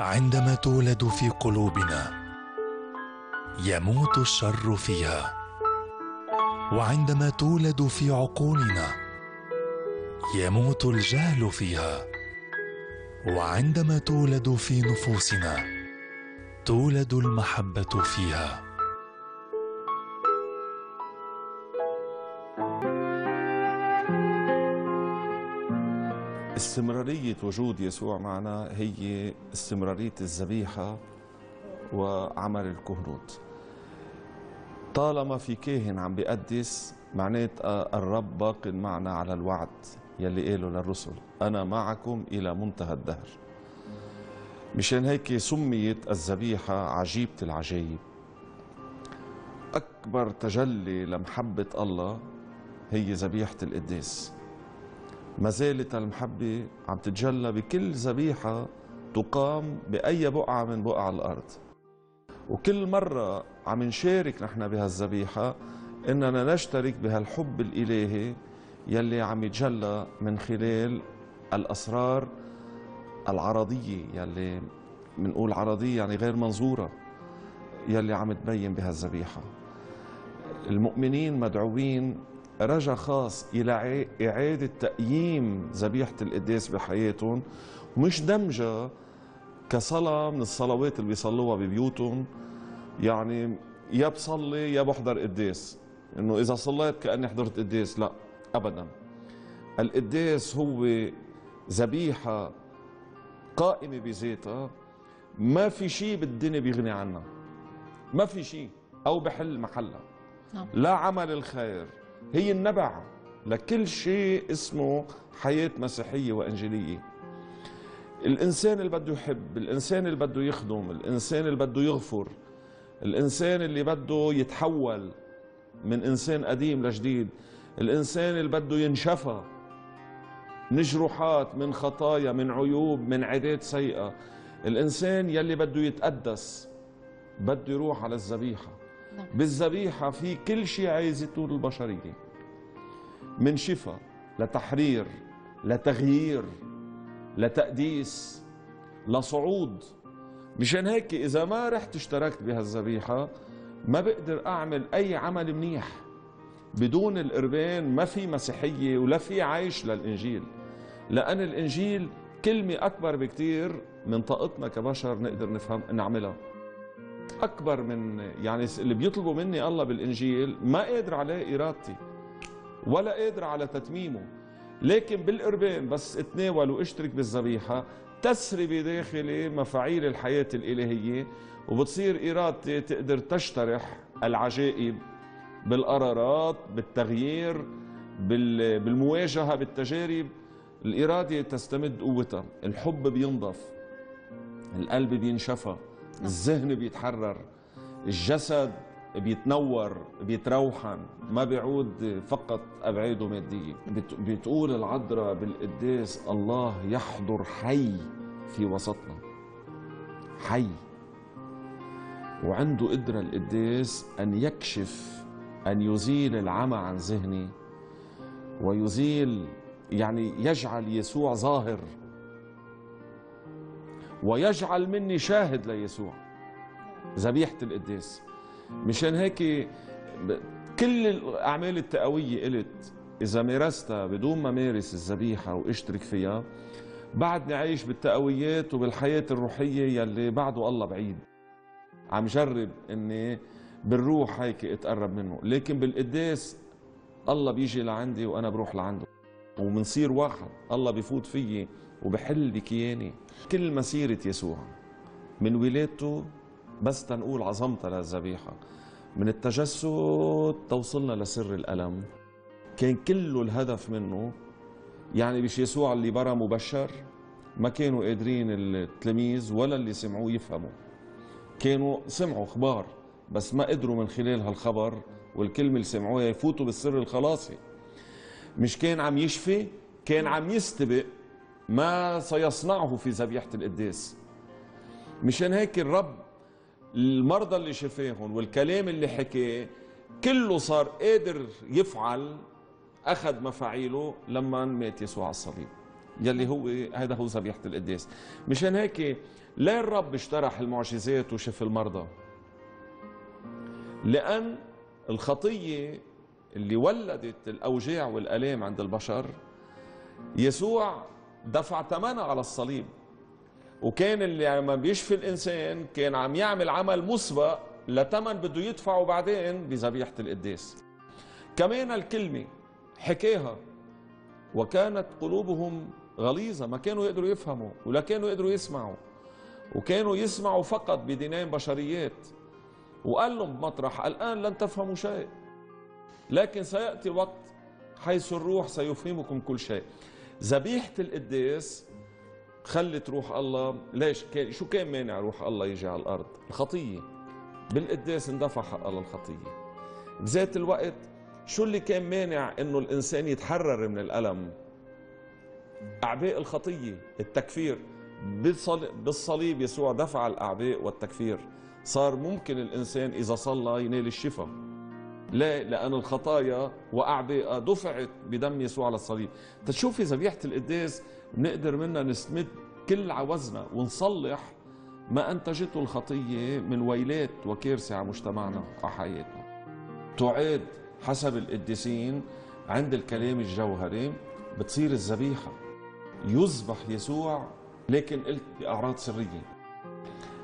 عندما تولد في قلوبنا يموت الشر فيها وعندما تولد في عقولنا يموت الجهل فيها وعندما تولد في نفوسنا تولد المحبه فيها استمرارية وجود يسوع معنا هي استمرارية الذبيحة وعمل الكهنوت طالما في كاهن عم بيقدس معناتها الرب باق معنا على الوعد يلي قاله للرسل أنا معكم إلى منتهى الدهر مشان هيك سميت الذبيحة عجيبة العجائب أكبر تجلي لمحبة الله هي ذبيحة القداس ما زالت المحبة عم تتجلى بكل ذبيحة تقام بأي بقعة من بقع الأرض وكل مرة عم نشارك نحن بهالذبيحة إننا نشترك بهالحب الإلهي يلي عم يتجلى من خلال الأسرار العرضية يلي منقول عرضية يعني غير منظورة يلي عم تبين بهالذبيحة المؤمنين مدعوين رجا خاص إلى إعادة تقييم ذبيحة القداس بحياتهم مش دمجها كصلاة من الصلوات اللي بيصلوها ببيوتهم يعني يا بصلي يا بحضر قداس انه اذا صليت كاني حضرت قداس لا ابدا القداس هو ذبيحه قائمه بذاتها ما في شيء بالدنيا بيغني عنها ما في شيء او بحل محلها نعم. لا عمل الخير هي النبع لكل شيء اسمه حياة مسيحية وإنجيلية الإنسان اللي بده يحب الإنسان اللي بده يخدم الإنسان اللي بده يغفر الإنسان اللي بده يتحول من إنسان قديم لجديد الإنسان اللي بده ينشفى من جروحات من خطايا من عيوب من عادات سيئة الإنسان يلي بده يتقدس بده يروح على الذبيحة نعم. بالذبيحة في كل شيء عايزته البشرية من شفاء لتحرير لتغيير لتقديس لصعود مشان هيك إذا ما رحت اشتركت بهالذبيحة ما بقدر أعمل أي عمل منيح بدون القربان ما في مسيحية ولا في عيش للإنجيل لأن الإنجيل كلمة أكبر بكتير من طاقتنا كبشر نقدر نفهم نعملها أكبر من يعني اللي بيطلبوا مني الله بالإنجيل ما قادر عليه إرادتي ولا قادر على تتميمه لكن بالقربان بس اتناول واشترك بالذبيحه تسري بداخلي مفاعيل الحياه الالهيه وبتصير ارادتي تقدر تشترح العجائب بالقرارات بالتغيير بالمواجهه بالتجارب الاراده تستمد قوتها الحب بينضف القلب بينشفى الذهن بيتحرر الجسد بيتنور بيتروحن ما بيعود فقط أبعاده مادية بتقول العذراء بالقداس الله يحضر حي في وسطنا حي وعنده قدرة القداس أن يكشف أن يزيل العمى عن ذهني ويزيل يعني يجعل يسوع ظاهر ويجعل مني شاهد ليسوع ذبيحة القداس مشان هيك كل الاعمال التقويه قلت اذا مارستها بدون ما مارس الذبيحه واشترك فيها بعدني عايش بالتقويات وبالحياه الروحيه يلي بعده الله بعيد عم جرب اني بالروح هيك اتقرب منه لكن بالقداس الله بيجي لعندي وانا بروح لعنده وبنصير واحد الله بفوت فيي وبحل بكياني كل مسيره يسوع من ولادته بس تنقول عظمتها للذبيحة من التجسد توصلنا لسر الألم كان كله الهدف منه يعني مش يسوع اللي برا مبشر ما كانوا قادرين التلاميذ ولا اللي سمعوه يفهموا كانوا سمعوا اخبار بس ما قدروا من خلال هالخبر والكلمه اللي سمعوها يفوتوا بالسر الخلاصي مش كان عم يشفي كان عم يستبق ما سيصنعه في ذبيحه القداس مشان هيك الرب المرضى اللي شفاهم والكلام اللي حكاه كله صار قادر يفعل أخذ مفاعيله لما مات يسوع على الصليب يلي هو هذا هو ذبيحة القداس مشان هيك ليه الرب اجترح المعجزات وشف المرضى لأن الخطية اللي ولدت الأوجاع والألام عند البشر يسوع دفع ثمنها على الصليب وكان اللي لما يعني بيشفي الانسان كان عم يعمل عمل مسبق لتمن بده يدفعه بعدين بذبيحه القداس كمان الكلمه حكاها وكانت قلوبهم غليظه ما كانوا يقدروا يفهموا ولا كانوا يقدروا يسمعوا وكانوا يسمعوا فقط بدينان بشريات وقال لهم بمطرح الان لن تفهموا شيء لكن سياتي وقت حيث الروح سيفهمكم كل شيء ذبيحه القداس خلت روح الله ليش كان شو كان مانع روح الله يجي على الارض الخطيه بالقداس اندفع حق الله الخطيه بذات الوقت شو اللي كان مانع انه الانسان يتحرر من الالم اعباء الخطيه التكفير بالصليب يسوع دفع الاعباء والتكفير صار ممكن الانسان اذا صلى ينال الشفاء ليه؟ لأن الخطايا وأعبئة دفعت بدم يسوع على الصليب تشوفي ذبيحة القداس بنقدر منها نستمد كل عوزنا ونصلح ما أنتجته الخطية من ويلات وكارثة على مجتمعنا وعلى حياتنا تعاد حسب القديسين عند الكلام الجوهري بتصير الذبيحة يذبح يسوع لكن قلت بأعراض سرية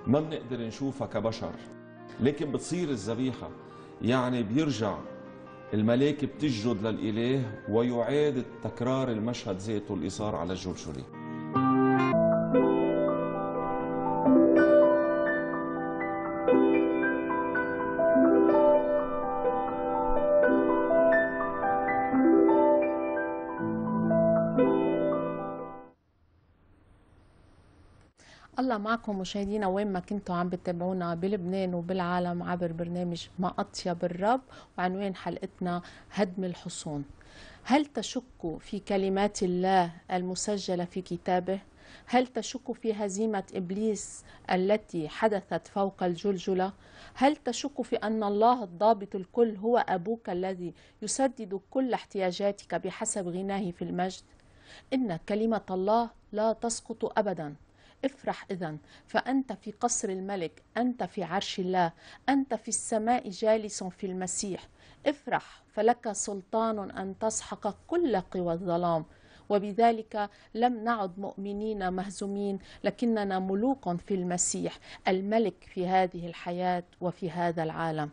ما بنقدر نشوفها كبشر لكن بتصير الذبيحة يعني بيرجع الملاك بتسجد للإله ويعاد تكرار المشهد ذاته صار على الجلجلي الله معكم مشاهدينا وين ما كنتوا عم بتتابعونا بلبنان وبالعالم عبر برنامج ما أطيب الرب وعنوان حلقتنا هدم الحصون هل تشك في كلمات الله المسجلة في كتابه؟ هل تشك في هزيمة إبليس التي حدثت فوق الجلجلة؟ هل تشك في أن الله الضابط الكل هو أبوك الذي يسدد كل احتياجاتك بحسب غناه في المجد؟ إن كلمة الله لا تسقط أبدا افرح إذا فأنت في قصر الملك أنت في عرش الله أنت في السماء جالس في المسيح افرح فلك سلطان أن تسحق كل قوى الظلام وبذلك لم نعد مؤمنين مهزومين لكننا ملوك في المسيح الملك في هذه الحياة وفي هذا العالم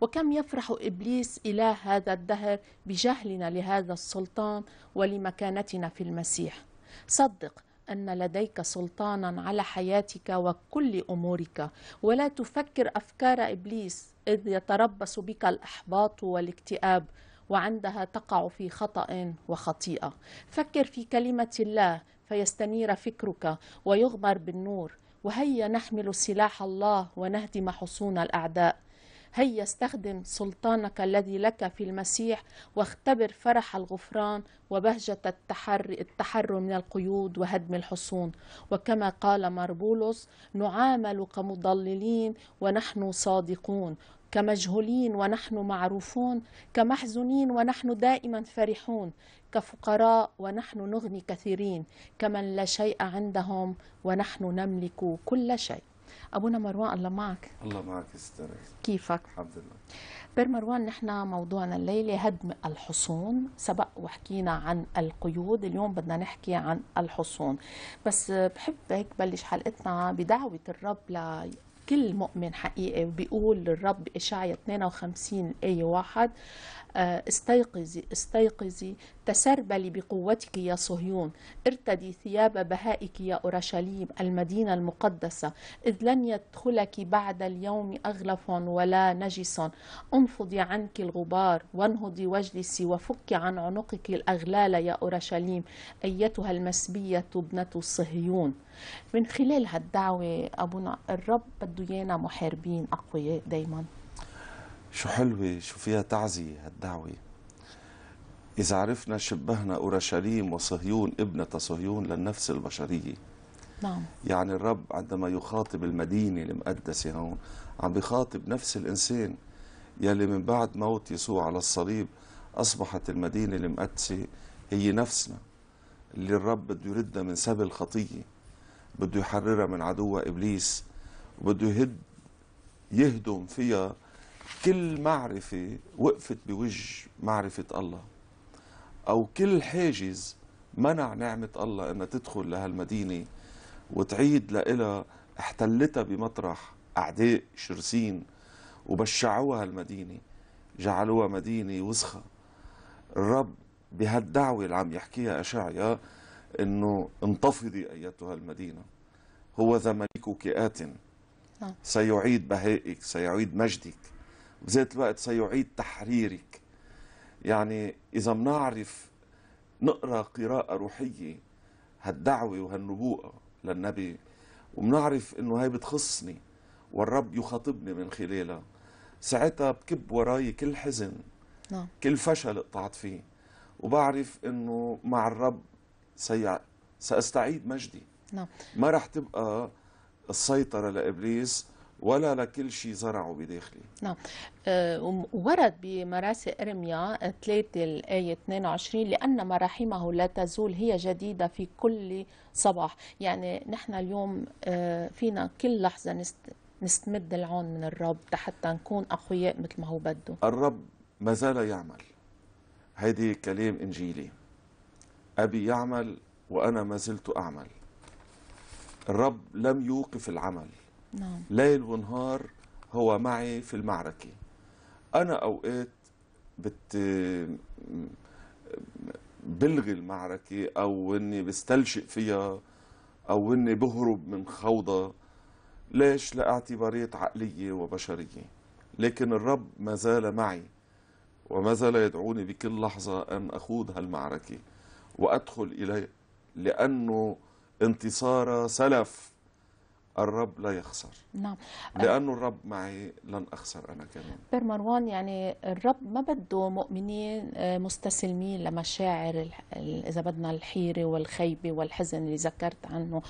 وكم يفرح إبليس إله هذا الدهر بجهلنا لهذا السلطان ولمكانتنا في المسيح صدق أن لديك سلطانا على حياتك وكل أمورك ولا تفكر أفكار إبليس إذ يتربص بك الإحباط والاكتئاب وعندها تقع في خطأ وخطيئة فكر في كلمة الله فيستنير فكرك ويغمر بالنور وهيا نحمل سلاح الله ونهدم حصون الأعداء هيا استخدم سلطانك الذي لك في المسيح واختبر فرح الغفران وبهجة التحر التحرر من القيود وهدم الحصون وكما قال مربولوس نعامل كمضللين ونحن صادقون كمجهولين ونحن معروفون كمحزونين ونحن دائما فرحون كفقراء ونحن نغني كثيرين كمن لا شيء عندهم ونحن نملك كل شيء ابونا مروان الله معك الله معك استاذ كيفك الحمد لله بير مروان نحن موضوعنا الليله هدم الحصون سبق وحكينا عن القيود اليوم بدنا نحكي عن الحصون بس بحب هيك بلش حلقتنا بدعوه الرب ل كل مؤمن حقيقي وبيقول الرب اشعيا 52 الآية واحد آه، استيقظي استيقظي تسربلي بقوتك يا صهيون ارتدي ثياب بهائك يا أورشليم المدينة المقدسة إذ لن يدخلك بعد اليوم أغلف ولا نجس انفضي عنك الغبار وانهضي واجلسي وفكي عن عنقك الأغلال يا أورشليم أيتها المسبية ابنة صهيون من خلال هالدعوة أبونا الرب بده إيانا محاربين أقوياء دايماً شو حلوة شو فيها تعزية هالدعوة إذا عرفنا شبهنا أورشليم وصهيون ابنة صهيون للنفس البشرية نعم. يعني الرب عندما يخاطب المدينة المقدسة هون عم بيخاطب نفس الإنسان يلي من بعد موت يسوع على الصليب أصبحت المدينة المقدسة هي نفسنا اللي الرب بده يردنا من سبل الخطية بده يحررها من عدوها إبليس وبده يهد يهدم فيها كل معرفة وقفت بوجه معرفة الله أو كل حاجز منع نعمة الله أنها تدخل لهالمدينة وتعيد لإلها احتلتها بمطرح أعداء شرسين وبشعوها المدينة جعلوها مدينة وسخة الرب بهالدعوة اللي عم يحكيها أشعيا أنه انتفضي أيتها المدينة هو ذا ملكك آتٍ نعم. سيعيد بهائك سيعيد مجدك بذات الوقت سيعيد تحريرك يعني إذا بنعرف نقرأ قراءة روحية هالدعوة وهالنبوءة للنبي وبنعرف إنه هاي بتخصني والرب يخاطبني من خلالها ساعتها بكب وراي كل حزن نعم. كل فشل قطعت فيه وبعرف إنه مع الرب سي... سأستعيد مجدي نعم. ما رح تبقى السيطرة لإبليس ولا لكل شيء زرعوا بداخلي نعم آه، ورد بمراسي ارميا 3 الايه 22 لان مراحمه لا تزول هي جديده في كل صباح يعني نحن اليوم آه، فينا كل لحظه نستمد العون من الرب حتى نكون اقوياء مثل ما هو بده الرب ما زال يعمل هيدي كلام انجيلي ابي يعمل وانا ما زلت اعمل الرب لم يوقف العمل نعم. ليل ونهار هو معي في المعركة أنا أوقات بت بلغي المعركة أو إني بستلشق فيها أو إني بهرب من خوضة ليش لاعتبارات عقلية وبشرية لكن الرب ما زال معي وما زال يدعوني بكل لحظة أن أخوض هالمعركة وأدخل إليه لأنه انتصار سلف الرب لا يخسر نعم لأنه الرب معي لن أخسر أنا كمان بير مروان يعني الرب ما بده مؤمنين آه، مستسلمين لمشاعر إذا بدنا الحيرة والخيبة والحزن اللي ذكرت عنه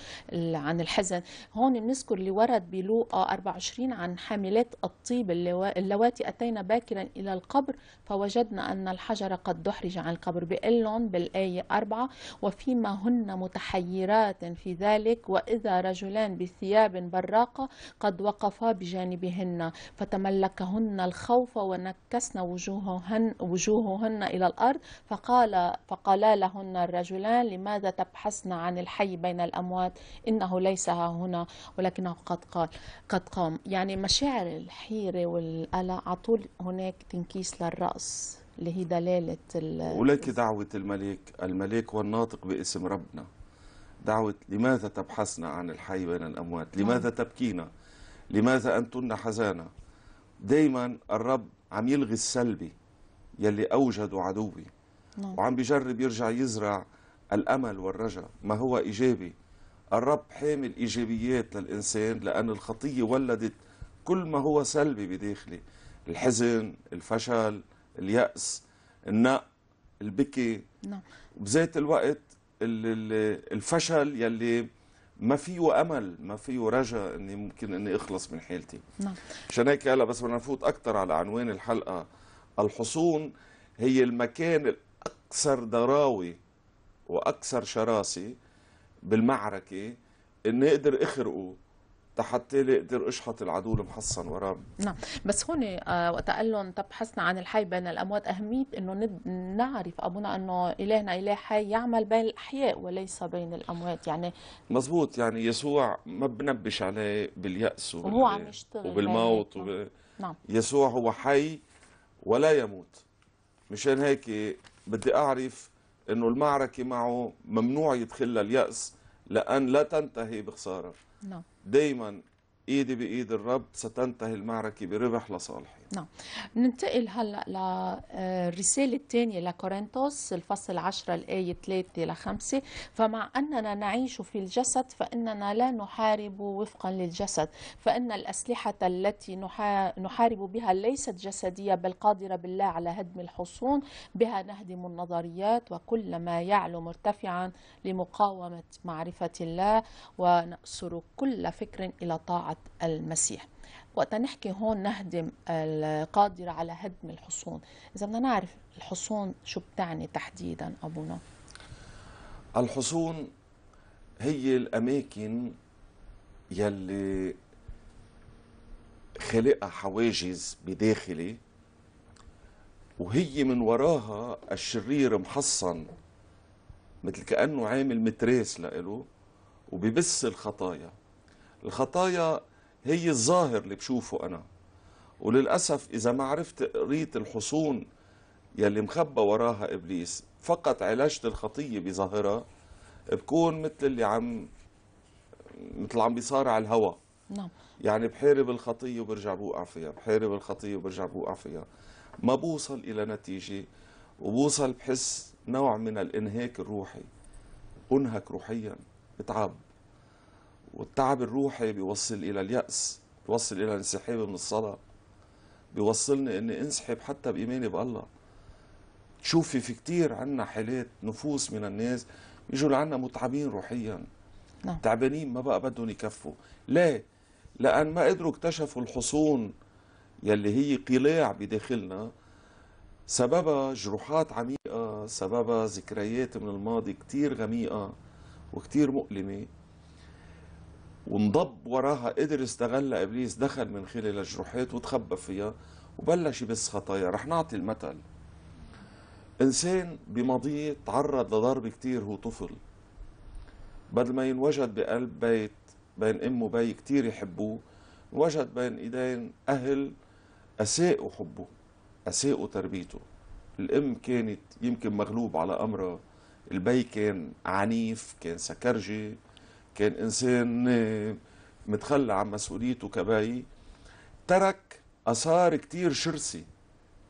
عن الحزن هون بنذكر اللي ورد بلوقا 24 عن حاملات الطيب اللواتي أتينا باكرا إلى القبر فوجدنا أن الحجر قد دحرج عن القبر بيقول لهم بالآية 4 وفيما هن متحيرات في ذلك وإذا رجلان بثياب ثياب براقة قد وقفا بجانبهن فتملكهن الخوف ونكسن وجوههن, وجوههن إلى الأرض فقال فقالا لهن الرجلان لماذا تبحثن عن الحي بين الأموات إنه ليس ها هنا ولكنه قد قال قد قام يعني مشاعر الحيرة والقلق على طول هناك تنكيس للرأس اللي هي دلالة ولك دعوة الملك الملك والناطق باسم ربنا دعوة لماذا تبحثنا عن الحي بين الأموات نعم. لماذا تبكينا لماذا أنتن حزانا دايما الرب عم يلغي السلبي يلي أوجد عدوي نعم. وعم بجرب يرجع يزرع الأمل والرجاء ما هو إيجابي الرب حامل إيجابيات للإنسان لأن الخطية ولدت كل ما هو سلبي بداخلي الحزن الفشل اليأس النق البكي نعم. بذات الوقت الفشل يلي ما فيه امل ما فيه رجاء اني ممكن اني اخلص من حالتي نعم عشان هيك هلا بس بدنا نفوت اكثر على عنوان الحلقه الحصون هي المكان الاكثر ضراوه واكثر شراسه بالمعركه اني اقدر اخرقه تحتالي اقدر اشحط العدو المحصن وراه نعم بس هون آه، وقت قال لهم طب حسنا عن الحي بين الاموات اهميه انه نعرف ابونا انه الهنا اله حي يعمل بين الاحياء وليس بين الاموات يعني مزبوط يعني يسوع ما بنبش عليه بالياس وهو عم يشتغل وبالموت وب... نعم يسوع هو حي ولا يموت مشان هيك بدي اعرف انه المعركه معه ممنوع يدخلها الياس لان لا تنتهي بخساره نعم دايما ايدي بايد الرب ستنتهي المعركه بربح لصالحي نعم ننتقل هلا للرساله آه، الثانيه لكورنثوس الفصل 10 الايه 3 ل 5 فمع اننا نعيش في الجسد فاننا لا نحارب وفقا للجسد فان الاسلحه التي نحارب بها ليست جسديه بل قادره بالله على هدم الحصون بها نهدم النظريات وكل ما يعلو مرتفعا لمقاومه معرفه الله ونأسر كل فكر الى طاعه المسيح وقت نحكي هون نهدم القادرة على هدم الحصون إذا بدنا نعرف الحصون شو بتعني تحديدا أبونا الحصون هي الأماكن يلي خلقها حواجز بداخلي وهي من وراها الشرير محصن مثل كأنه عامل متراس لإله وببس الخطايا الخطايا هي الظاهر اللي بشوفه أنا وللأسف إذا ما عرفت قريت الحصون يلي مخبى وراها إبليس فقط علاجت الخطية بظاهرها بكون مثل اللي عم مثل عم بيصارع على الهواء نعم يعني بحارب الخطية وبرجع بوقع فيها بحارب الخطية وبرجع بوقع فيها ما بوصل إلى نتيجة وبوصل بحس نوع من الإنهاك الروحي أنهك روحيا بتعب والتعب الروحي بيوصل إلى اليأس بيوصل إلى الانسحاب من الصلاة بيوصلني إني أنسحب حتى بإيماني بالله تشوفي في كتير عنا حالات نفوس من الناس بيجوا لعنا متعبين روحيا نعم. تعبانين ما بقى بدهم يكفوا ليه؟ لأن ما قدروا اكتشفوا الحصون يلي هي قلاع بداخلنا سببها جروحات عميقة سببها ذكريات من الماضي كتير غميقة وكتير مؤلمة وانضب وراها قدر استغلها ابليس دخل من خلال الجروحات وتخبى فيها وبلش يبس خطايا رح نعطي المثل انسان بماضيه تعرض لضرب كتير هو طفل بدل ما ينوجد بقلب بيت بين ام وبي كتير يحبوه وجد بين ايدين اهل اساءوا حبه اساءوا تربيته الام كانت يمكن مغلوب على امرها البي كان عنيف كان سكرجي كان انسان متخلى عن مسؤوليته كباي ترك اثار كتير شرسه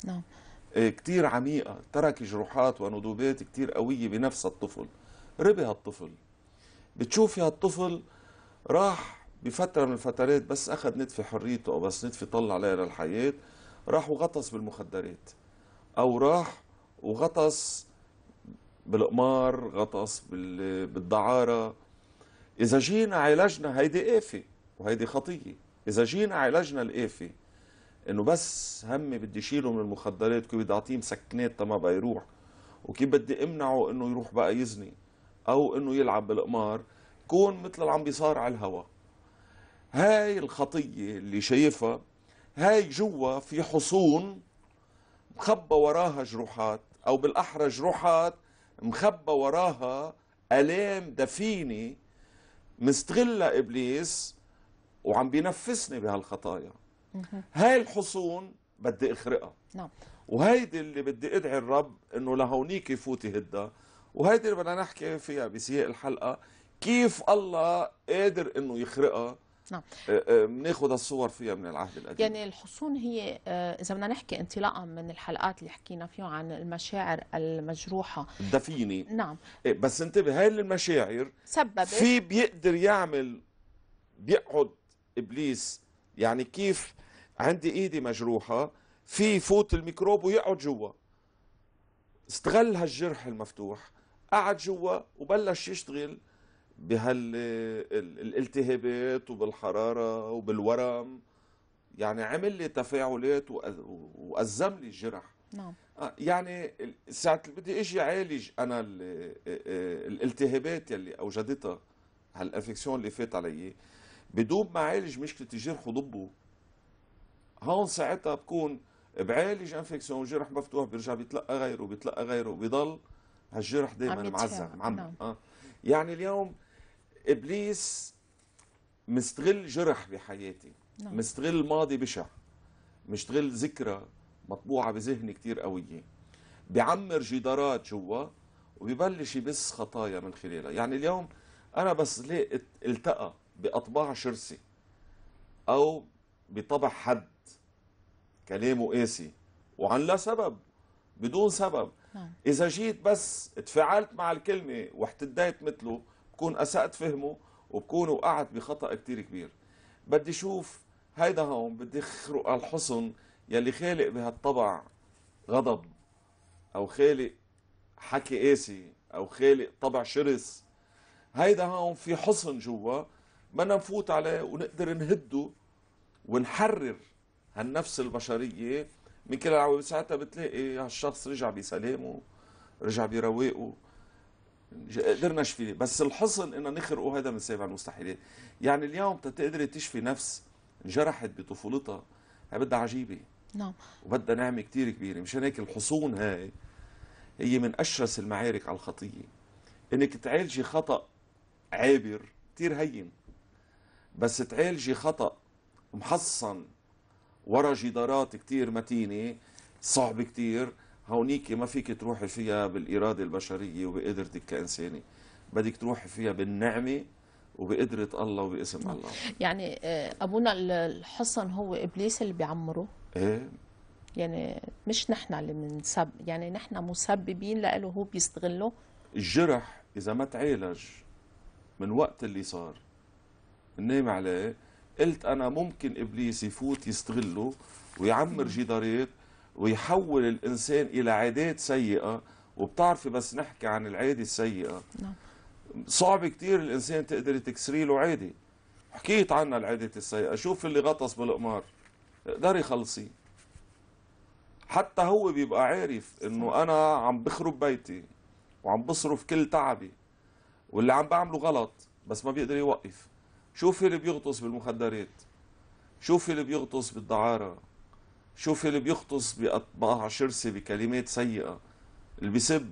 نعم آه، كتير عميقه ترك جروحات وندوبات كتير قويه بنفس الطفل ربي هالطفل بتشوفي هالطفل راح بفتره من الفترات بس اخذ نتفه حريته او بس نتفه طلع عليها للحياه راح وغطس بالمخدرات او راح وغطس بالقمار غطس بالدعاره إذا جينا عالجنا هيدي آفة وهيدي خطية إذا جينا عالجنا الآفة إنه بس همي بدي شيله من المخدرات كيف بدي أعطيه مسكنات تما بقى يروح وكيف بدي أمنعه إنه يروح بقى يزني أو إنه يلعب بالقمار كون مثل اللي عم بيصار على الهوا هاي الخطية اللي شايفها هاي جوا في حصون مخبى وراها جروحات أو بالأحرى جروحات مخبى وراها آلام دفينه مستغلها ابليس وعم بينفسني بهالخطايا هاي الحصون بدي اخرقها نعم وهيدي اللي بدي ادعي الرب انه لهونيك يفوت يهدها وهيدي اللي بدنا نحكي فيها بسياق الحلقه كيف الله قادر انه يخرقها نعم بناخذ آه، آه، الصور فيها من العهد القديم يعني الحصون هي آه، اذا بدنا نحكي انطلاقا من الحلقات اللي حكينا فيها عن المشاعر المجروحه الدفينه نعم إيه، بس انتبه هاي المشاعر سببت في بيقدر يعمل بيقعد ابليس يعني كيف عندي ايدي مجروحه في يفوت الميكروب ويقعد جوا استغل هالجرح المفتوح قعد جوا وبلش يشتغل بهالالتهابات وبالحراره وبالورم يعني عمل لي تفاعلات وازم لي الجرح نعم آه، يعني ساعه بدي اجي اعالج انا آه، آه، الالتهابات اللي اوجدتها هالانفكسيون اللي فات علي بدون ما اعالج مشكله الجرح وضبه هون ساعتها بكون بعالج انفكسيون جرح مفتوح بيرجع بيتلقى غيره بيتلقى غيره بيضل هالجرح دائما معزم معمر نعم. اه يعني اليوم ابليس مستغل جرح بحياتي نعم. مستغل ماضي بشع مستغل ذكرى مطبوعه بذهني كثير قويه بيعمر جدارات جوا وبيبلش يبس خطايا من خلالها يعني اليوم انا بس لقيت التقى باطباع شرسه او بطبع حد كلامه قاسي وعن لا سبب بدون سبب نعم. اذا جيت بس اتفاعلت مع الكلمه واحتديت مثله بكون اسأت فهمه وبكون وقعت بخطأ كتير كبير بدي شوف هيدا هون بدي اخرق الحصن يلي خالق بهالطبع غضب او خالق حكي قاسي او خالق طبع شرس هيدا هون في حصن جوا بدنا نفوت عليه ونقدر نهده ونحرر هالنفس البشريه من كل العوامل ساعتها بتلاقي هالشخص رجع بسلامه رجع برواقه قدرنا نشفيه بس الحصن انه نخرقه هذا من سابع المستحيلات يعني اليوم تقدري تشفي نفس انجرحت بطفولتها بدها عجيبه نعم وبدها نعمه كثير كبيره مشان هيك الحصون هاي هي من اشرس المعارك على الخطيه انك تعالجي خطا عابر كثير هين بس تعالجي خطا محصن ورا جدارات كثير متينه صعب كثير هونيك ما فيك تروحي فيها بالإرادة البشرية وبقدرتك كإنسانة بدك تروحي فيها بالنعمة وبقدرة الله وباسم الله يعني آه، أبونا الحصن هو إبليس اللي بيعمره إيه يعني مش نحن اللي بنسب يعني نحن مسببين لإله هو بيستغله الجرح إذا ما تعالج من وقت اللي صار ننام عليه قلت أنا ممكن إبليس يفوت يستغله ويعمر جدارات ويحول الإنسان إلى عادات سيئة وبتعرفي بس نحكي عن العادة السيئة نعم. صعب كثير الإنسان تقدر تكسري له عادة حكيت عنها العادات السيئة شوف اللي غطس بالقمار قدر يخلصيه حتى هو بيبقى عارف انه انا عم بخرب بيتي وعم بصرف كل تعبي واللي عم بعمله غلط بس ما بيقدر يوقف شوف اللي بيغطس بالمخدرات شوف اللي بيغطس بالدعاره شوف اللي بيختص بأطباع شرسة بكلمات سيئة اللي بيسب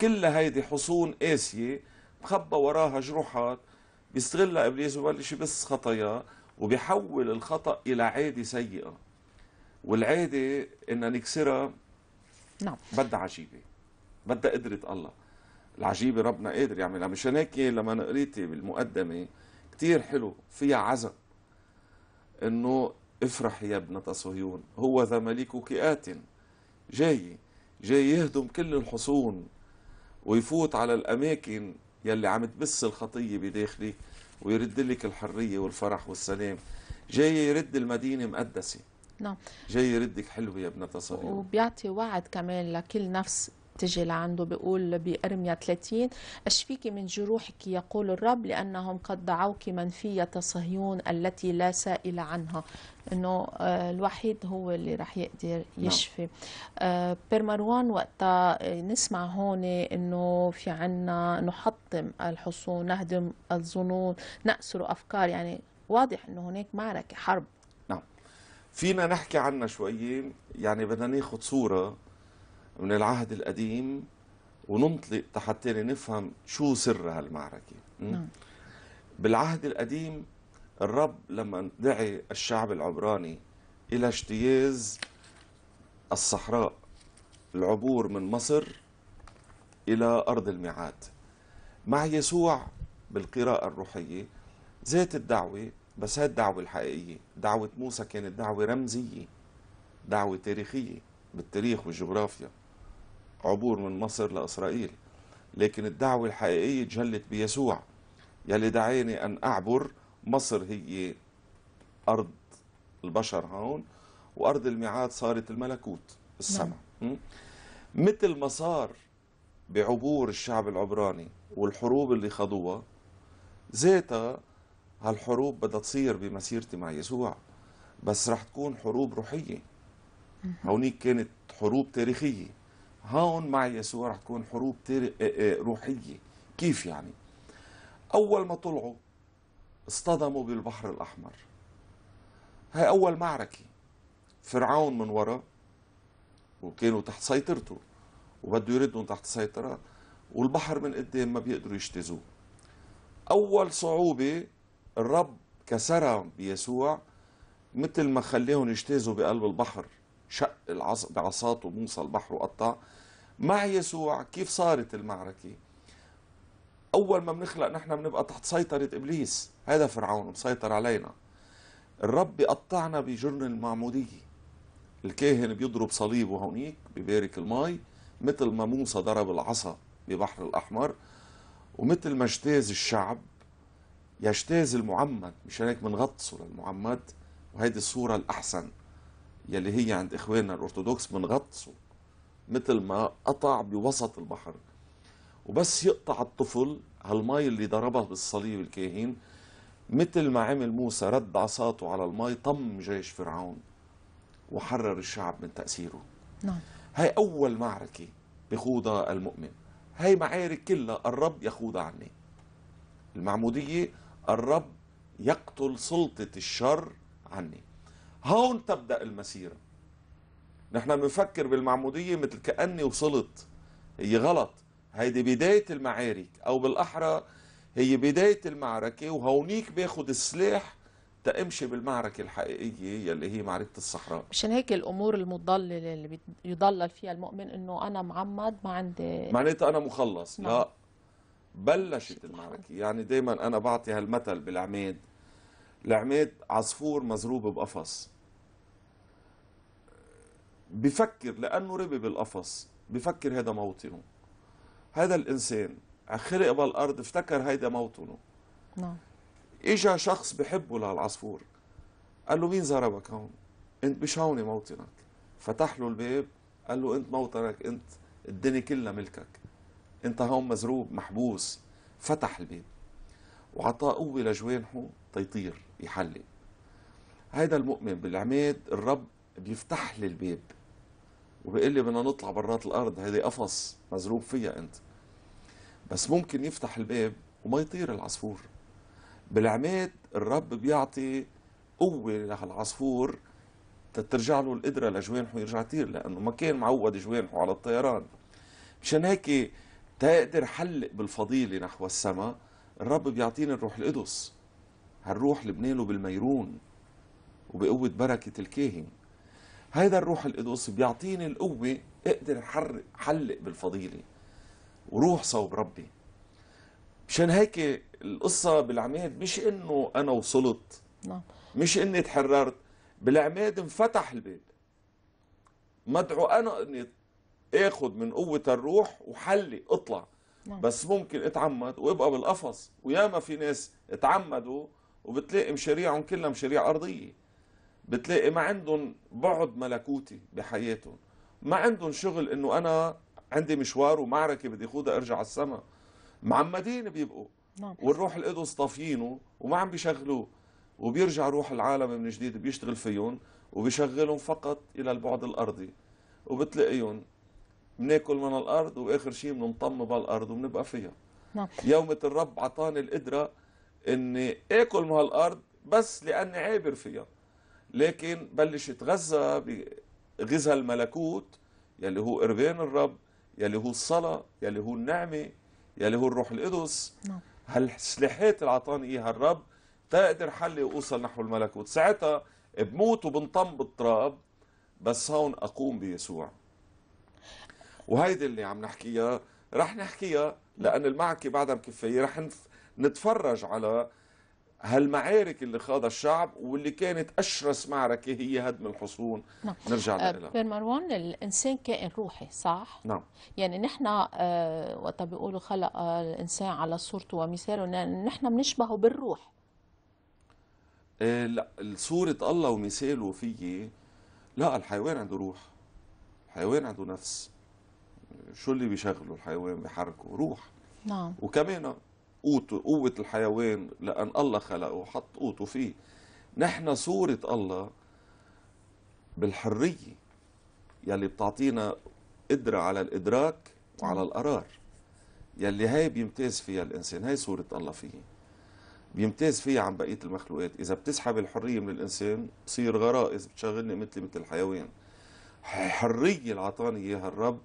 كل هيدي حصون قاسية مخبى وراها جروحات بيستغلها إبليس وبلش يبث خطاياه وبيحول الخطأ إلى عادة سيئة والعادة إن نكسرها نعم بدها عجيبة بدها قدرة الله العجيبة ربنا قادر يعملها مشان هيك لما قريتي بالمقدمة كتير حلو فيها عزم إنه افرح يا ابنة صهيون هو ذا مليكك آت جاي جاي يهدم كل الحصون ويفوت على الأماكن يلي عم تبس الخطية بداخلك ويرد لك الحرية والفرح والسلام جاي يرد المدينة مقدسة نعم جاي يردك حلوة يا ابنة صهيون وبيعطي وعد كمان لكل نفس بتجي لعنده بيقول بأرميا 30 أشفيك من جروحك يقول الرب لأنهم قد دعوك منفية صهيون التي لا سائل عنها انه آه، الوحيد هو اللي راح يقدر نعم. يشفي نعم. آه، بير مروان وقتها آه، نسمع هون انه في عنا نحطم الحصون نهدم الظنون نأسر افكار يعني واضح انه هناك معركه حرب نعم فينا نحكي عنها شوي يعني بدنا ناخذ صوره من العهد القديم وننطلق حتى نفهم شو سر هالمعركة نعم. بالعهد القديم الرب لما دعي الشعب العبراني إلى اجتياز الصحراء العبور من مصر إلى أرض الميعاد مع يسوع بالقراءة الروحية ذات الدعوة بس هي الدعوة الحقيقية دعوة موسى كانت دعوة رمزية دعوة تاريخية بالتاريخ والجغرافيا عبور من مصر لإسرائيل لكن الدعوة الحقيقية تجلت بيسوع يلي دعاني أن أعبر مصر هي أرض البشر هون وأرض الميعاد صارت الملكوت السماء نعم. مثل ما صار بعبور الشعب العبراني والحروب اللي خضوها ذاتها هالحروب بدها تصير بمسيرتي مع يسوع بس رح تكون حروب روحية هونيك كانت حروب تاريخية هون مع يسوع رح تكون حروب آه، آه، روحية كيف يعني أول ما طلعوا اصطدموا بالبحر الأحمر هاي أول معركة فرعون من ورا وكانوا تحت سيطرته وبده يردهم تحت سيطرة والبحر من قدام ما بيقدروا يجتازوه أول صعوبة الرب كسرها بيسوع مثل ما خليهم يجتازوا بقلب البحر شق العصا بعصاته موسى البحر وقطع مع يسوع كيف صارت المعركة أول ما بنخلق نحن بنبقى تحت سيطرة إبليس هذا فرعون مسيطر علينا الرب بيقطعنا بجرن المعمودية الكاهن بيضرب صليبه هونيك ببارك المي مثل ما موسى ضرب العصا ببحر الأحمر ومثل ما اجتاز الشعب يجتاز المعمد مشان هيك بنغطسه للمعمد وهيدي الصورة الأحسن يلي هي عند إخواننا الأرثوذكس بنغطسه مثل ما قطع بوسط البحر وبس يقطع الطفل هالمي اللي ضربها بالصليب الكاهن مثل ما عمل موسى رد عصاته على المي طم جيش فرعون وحرر الشعب من تأثيره نعم هاي أول معركة بخوضها المؤمن هاي معارك كلها الرب يخوضها عني المعمودية الرب يقتل سلطة الشر عني هون تبدأ المسيرة نحن بنفكر بالمعمودية مثل كأني وصلت هي غلط هيدي بداية المعارك أو بالأحرى هي بداية المعركة وهونيك باخذ السلاح تأمشي بالمعركة الحقيقية يلي هي معركة الصحراء مشان هيك الأمور المضللة اللي بيضلل فيها المؤمن أنه أنا معمد ما عندي معناتها أنا مخلص نعم. لا بلشت المعركة يعني دايما أنا بعطي هالمثل بالعماد العماد عصفور مزروب بقفص بفكر لأنه ربي بالقفص بفكر هذا موطنه هذا الإنسان خلق بالأرض افتكر هيدا موطنه نعم إجا شخص بحبه للعصفور قال له مين زربك هون أنت مش هون موطنك فتح له الباب قال له أنت موطنك أنت الدنيا كلها ملكك أنت هون مزروب محبوس فتح الباب وعطاه قوة لجوانحه تيطير يحلق هيدا المؤمن بالعماد الرب بيفتح لي الباب وبيقول لي بدنا نطلع برات الارض هذه قفص مزروب فيها انت بس ممكن يفتح الباب وما يطير العصفور بالعماد الرب بيعطي قوه للعصفور تترجع له القدره لجوانحه يرجع يطير لانه ما كان معود جوانحه على الطيران مشان هيك تقدر حلق بالفضيله نحو السماء الرب بيعطيني الروح القدس هالروح اللي بناله بالميرون وبقوه بركه الكاهن هيدا الروح القدس بيعطيني القوة اقدر حرق حلق بالفضيلة وروح صوب ربي مشان هيك القصة بالعماد مش انه انا وصلت نعم مش اني تحررت بالعماد انفتح الباب مدعو انا اني اخد من قوة الروح وحلي اطلع نعم. بس ممكن اتعمد وابقى بالقفص وياما في ناس اتعمدوا وبتلاقي مشاريعهم كلها مشاريع ارضيه بتلاقي ما عندهم بعد ملكوتي بحياتهم ما عندهم شغل انه انا عندي مشوار ومعركه بدي اخوضها ارجع على السما معمدين بيبقوا نعم. والروح القدس طافيينه وما عم بيشغلوه وبيرجع روح العالم من جديد بيشتغل فيهم وبيشغلهم فقط الى البعد الارضي وبتلاقيهم بناكل من الارض واخر شيء بننطم بالارض وبنبقى فيها نعم. يومة الرب عطاني القدره اني اكل من هالارض بس لاني عابر فيها لكن بلش يتغذى بغذاء الملكوت يلي هو قربان الرب يلي هو الصلاة يلي هو النعمة يلي هو الروح القدس نعم. هالسلاحات اللي عطاني اياها الرب تقدر حلي واوصل نحو الملكوت ساعتها بموت وبنطم بالتراب بس هون اقوم بيسوع وهيدي اللي عم نحكيها رح نحكيها لان المعركه بعدها مكفيه رح نتفرج على هالمعارك اللي خاضها الشعب واللي كانت اشرس معركه هي هدم الحصون نعم. نرجع آه، لها بير مروان الانسان كائن روحي صح نعم يعني نحن آه، وقت بيقولوا خلق آه، الانسان على صورته ومثاله نحن بنشبهه بالروح لا صوره الله ومثاله فيي لا الحيوان عنده روح الحيوان عنده نفس شو اللي بيشغله الحيوان بيحركه روح نعم وكمان قوته قوة الحيوان لأن الله خلقه وحط قوته فيه نحن صورة الله بالحرية يلي بتعطينا قدرة على الإدراك وعلى القرار يلي هاي بيمتاز فيها الإنسان هاي صورة الله فيه بيمتاز فيها عن بقية المخلوقات إذا بتسحب الحرية من الإنسان بصير غرائز بتشغلني مثلي مثل الحيوان الحرية اللي عطاني إياها الرب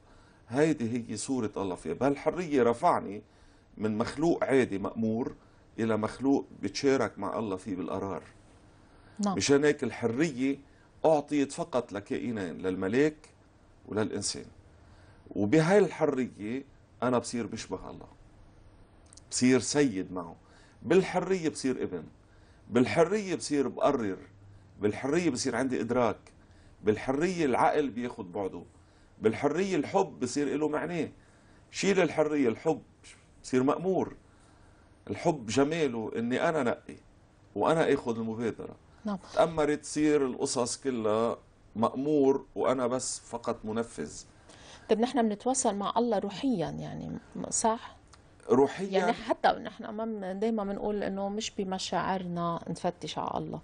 هيدي هي صورة الله فيها بهالحرية رفعني من مخلوق عادي مأمور إلى مخلوق بتشارك مع الله فيه بالقرار نعم. مشان هيك الحرية أعطيت فقط لكائنين للملاك وللإنسان وبهاي الحرية أنا بصير بشبه الله بصير سيد معه بالحرية بصير ابن بالحرية بصير بقرر بالحرية بصير عندي إدراك بالحرية العقل بياخد بعده بالحرية الحب بصير له معناه شيل الحرية الحب بصير مأمور الحب جماله اني انا نقي وانا اخذ المبادره نعم تأمرت تصير القصص كلها مأمور وانا بس فقط منفذ طيب نحن بنتواصل مع الله روحيا يعني صح روحيا يعني حتى نحن ما دائما بنقول انه مش بمشاعرنا نفتش على الله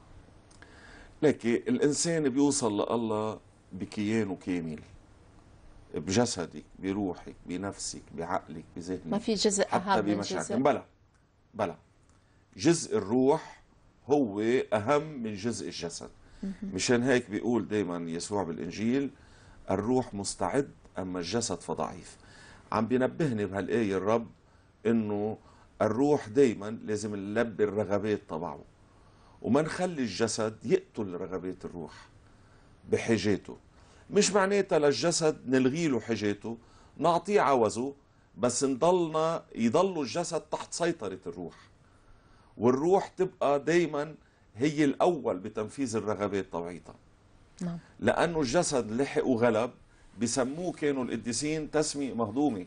لكن الانسان بيوصل لله بكيانه كامل بجسدك بروحك بنفسك بعقلك بذهنك ما في جزء حتى أهم بمشاعرك بلا بلا جزء الروح هو أهم من جزء الجسد مشان هيك بيقول دايما يسوع بالإنجيل الروح مستعد أما الجسد فضعيف عم بينبهني بهالآية الرب إنه الروح دايما لازم نلبي الرغبات تبعه وما نخلي الجسد يقتل رغبات الروح بحاجاته مش معناتها للجسد نلغي له حاجاته نعطيه عوزه بس نضلنا يضل الجسد تحت سيطرة الروح والروح تبقى دايما هي الأول بتنفيذ الرغبات طوعيتها نعم. لأنه الجسد لحق وغلب بسموه كانوا القديسين تسمية مهضومة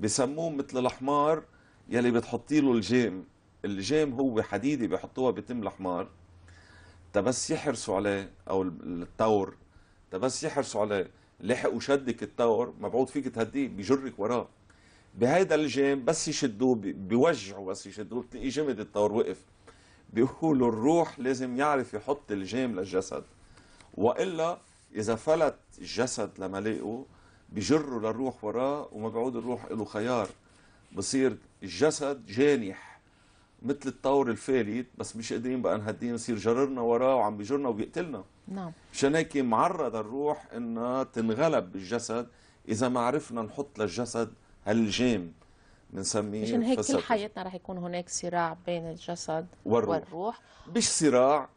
بسموه مثل الحمار يلي بتحطي له الجام الجام هو حديدة بيحطوها بتم الحمار تبس يحرصوا عليه أو التور ده بس يحرصوا على لحق وشدك التاور مبعوض فيك تهديه بيجرك وراه بهيدا الجيم بس يشدوه بيوجعوا بس يشدوه بتلاقيه جمد التاور وقف بيقولوا الروح لازم يعرف يحط الجيم للجسد والا اذا فلت الجسد لملاقه بجروا للروح وراه بعود الروح له خيار بصير الجسد جانح مثل الطور الفالت بس مش قادرين بقى نهدين نصير جررنا وراه وعم بيجرنا وبيقتلنا نعم مشان هيك معرضه الروح انها تنغلب بالجسد اذا ما عرفنا نحط للجسد هالجام بنسميه مشان هيك كل حياتنا رح يكون هناك صراع بين الجسد والروح, والروح. مش صراع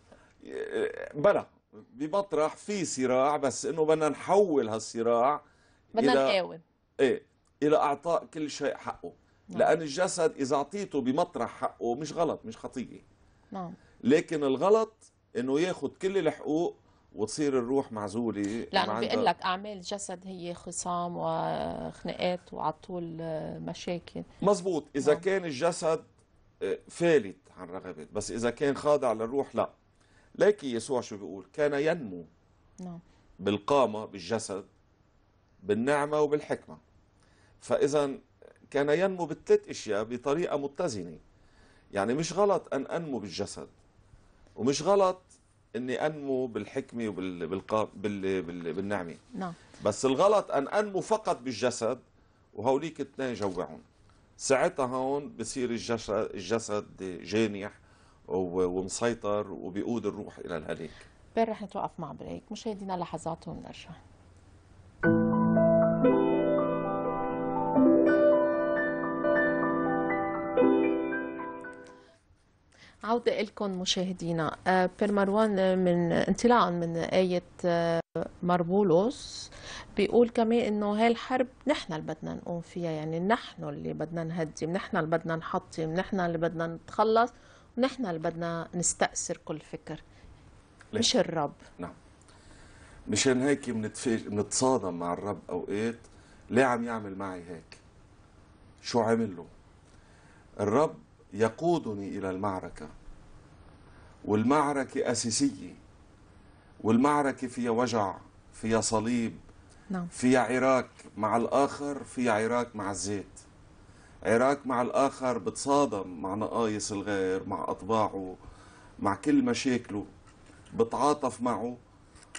بلا بمطرح في صراع بس انه بدنا نحول هالصراع بدنا نقاوم ايه الى اعطاء كل شيء حقه نعم. لأن الجسد إذا أعطيته بمطرح حقه مش غلط مش خطية نعم لكن الغلط إنه ياخد كل الحقوق وتصير الروح معزولة لأنه بيقول لك أعمال الجسد هي خصام وخناقات وعلى طول مشاكل مزبوط إذا نعم. كان الجسد آه، فالت عن رغبات بس إذا كان خاضع للروح لا لكن يسوع شو بيقول كان ينمو نعم بالقامة بالجسد بالنعمة وبالحكمة فإذا كان ينمو بالثلاث اشياء بطريقه متزنه يعني مش غلط ان انمو بالجسد ومش غلط اني انمو بالحكمه وبالنعمة بال... بال... بالنعمه نعم بس الغلط ان انمو فقط بالجسد وهوليك اثنين جوعون ساعتها هون بصير الجسد الجسد جانح ومسيطر وبيقود الروح الى الهلاك بين رح نتوقف مع بريك مشاهدينا لحظات ونرجع عودة لكم مشاهدينا آه، بير مروان آه، من آه، انطلاعا من آية مربولوس بيقول كمان انه هاي الحرب نحن اللي بدنا نقوم فيها يعني نحن اللي بدنا نهدم نحن اللي بدنا نحطم نحن اللي بدنا نتخلص ونحن اللي بدنا نستأسر كل فكر ليه؟ مش الرب نعم مشان هيك بنتصادم مع الرب اوقات ليه عم يعمل معي هيك شو عمل له الرب يقودني إلى المعركة والمعركة أساسية والمعركة فيها وجع فيها صليب نعم. فيها عراك مع الآخر فيها عراك مع الزيت عراك مع الآخر بتصادم مع نقايص الغير مع أطباعه مع كل مشاكله بتعاطف معه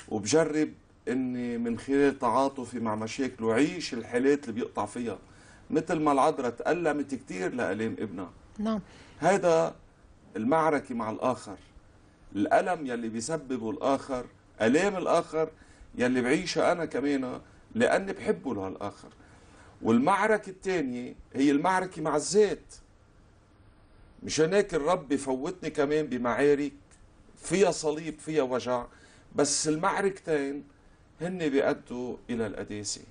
وبجرب اني من خلال تعاطفي مع مشاكله عيش الحالات اللي بيقطع فيها مثل ما العذراء تألمت كثير لألام ابنها نعم هذا المعركة مع الآخر الألم يلي بيسببه الآخر ألام الآخر يلي بعيشها أنا كمان لأني بحبه لهالآخر والمعركة الثانية هي المعركة مع الذات مش هناك الرب بفوتني كمان بمعارك فيها صليب فيها وجع بس المعركتين هن بيأدوا إلى القداسة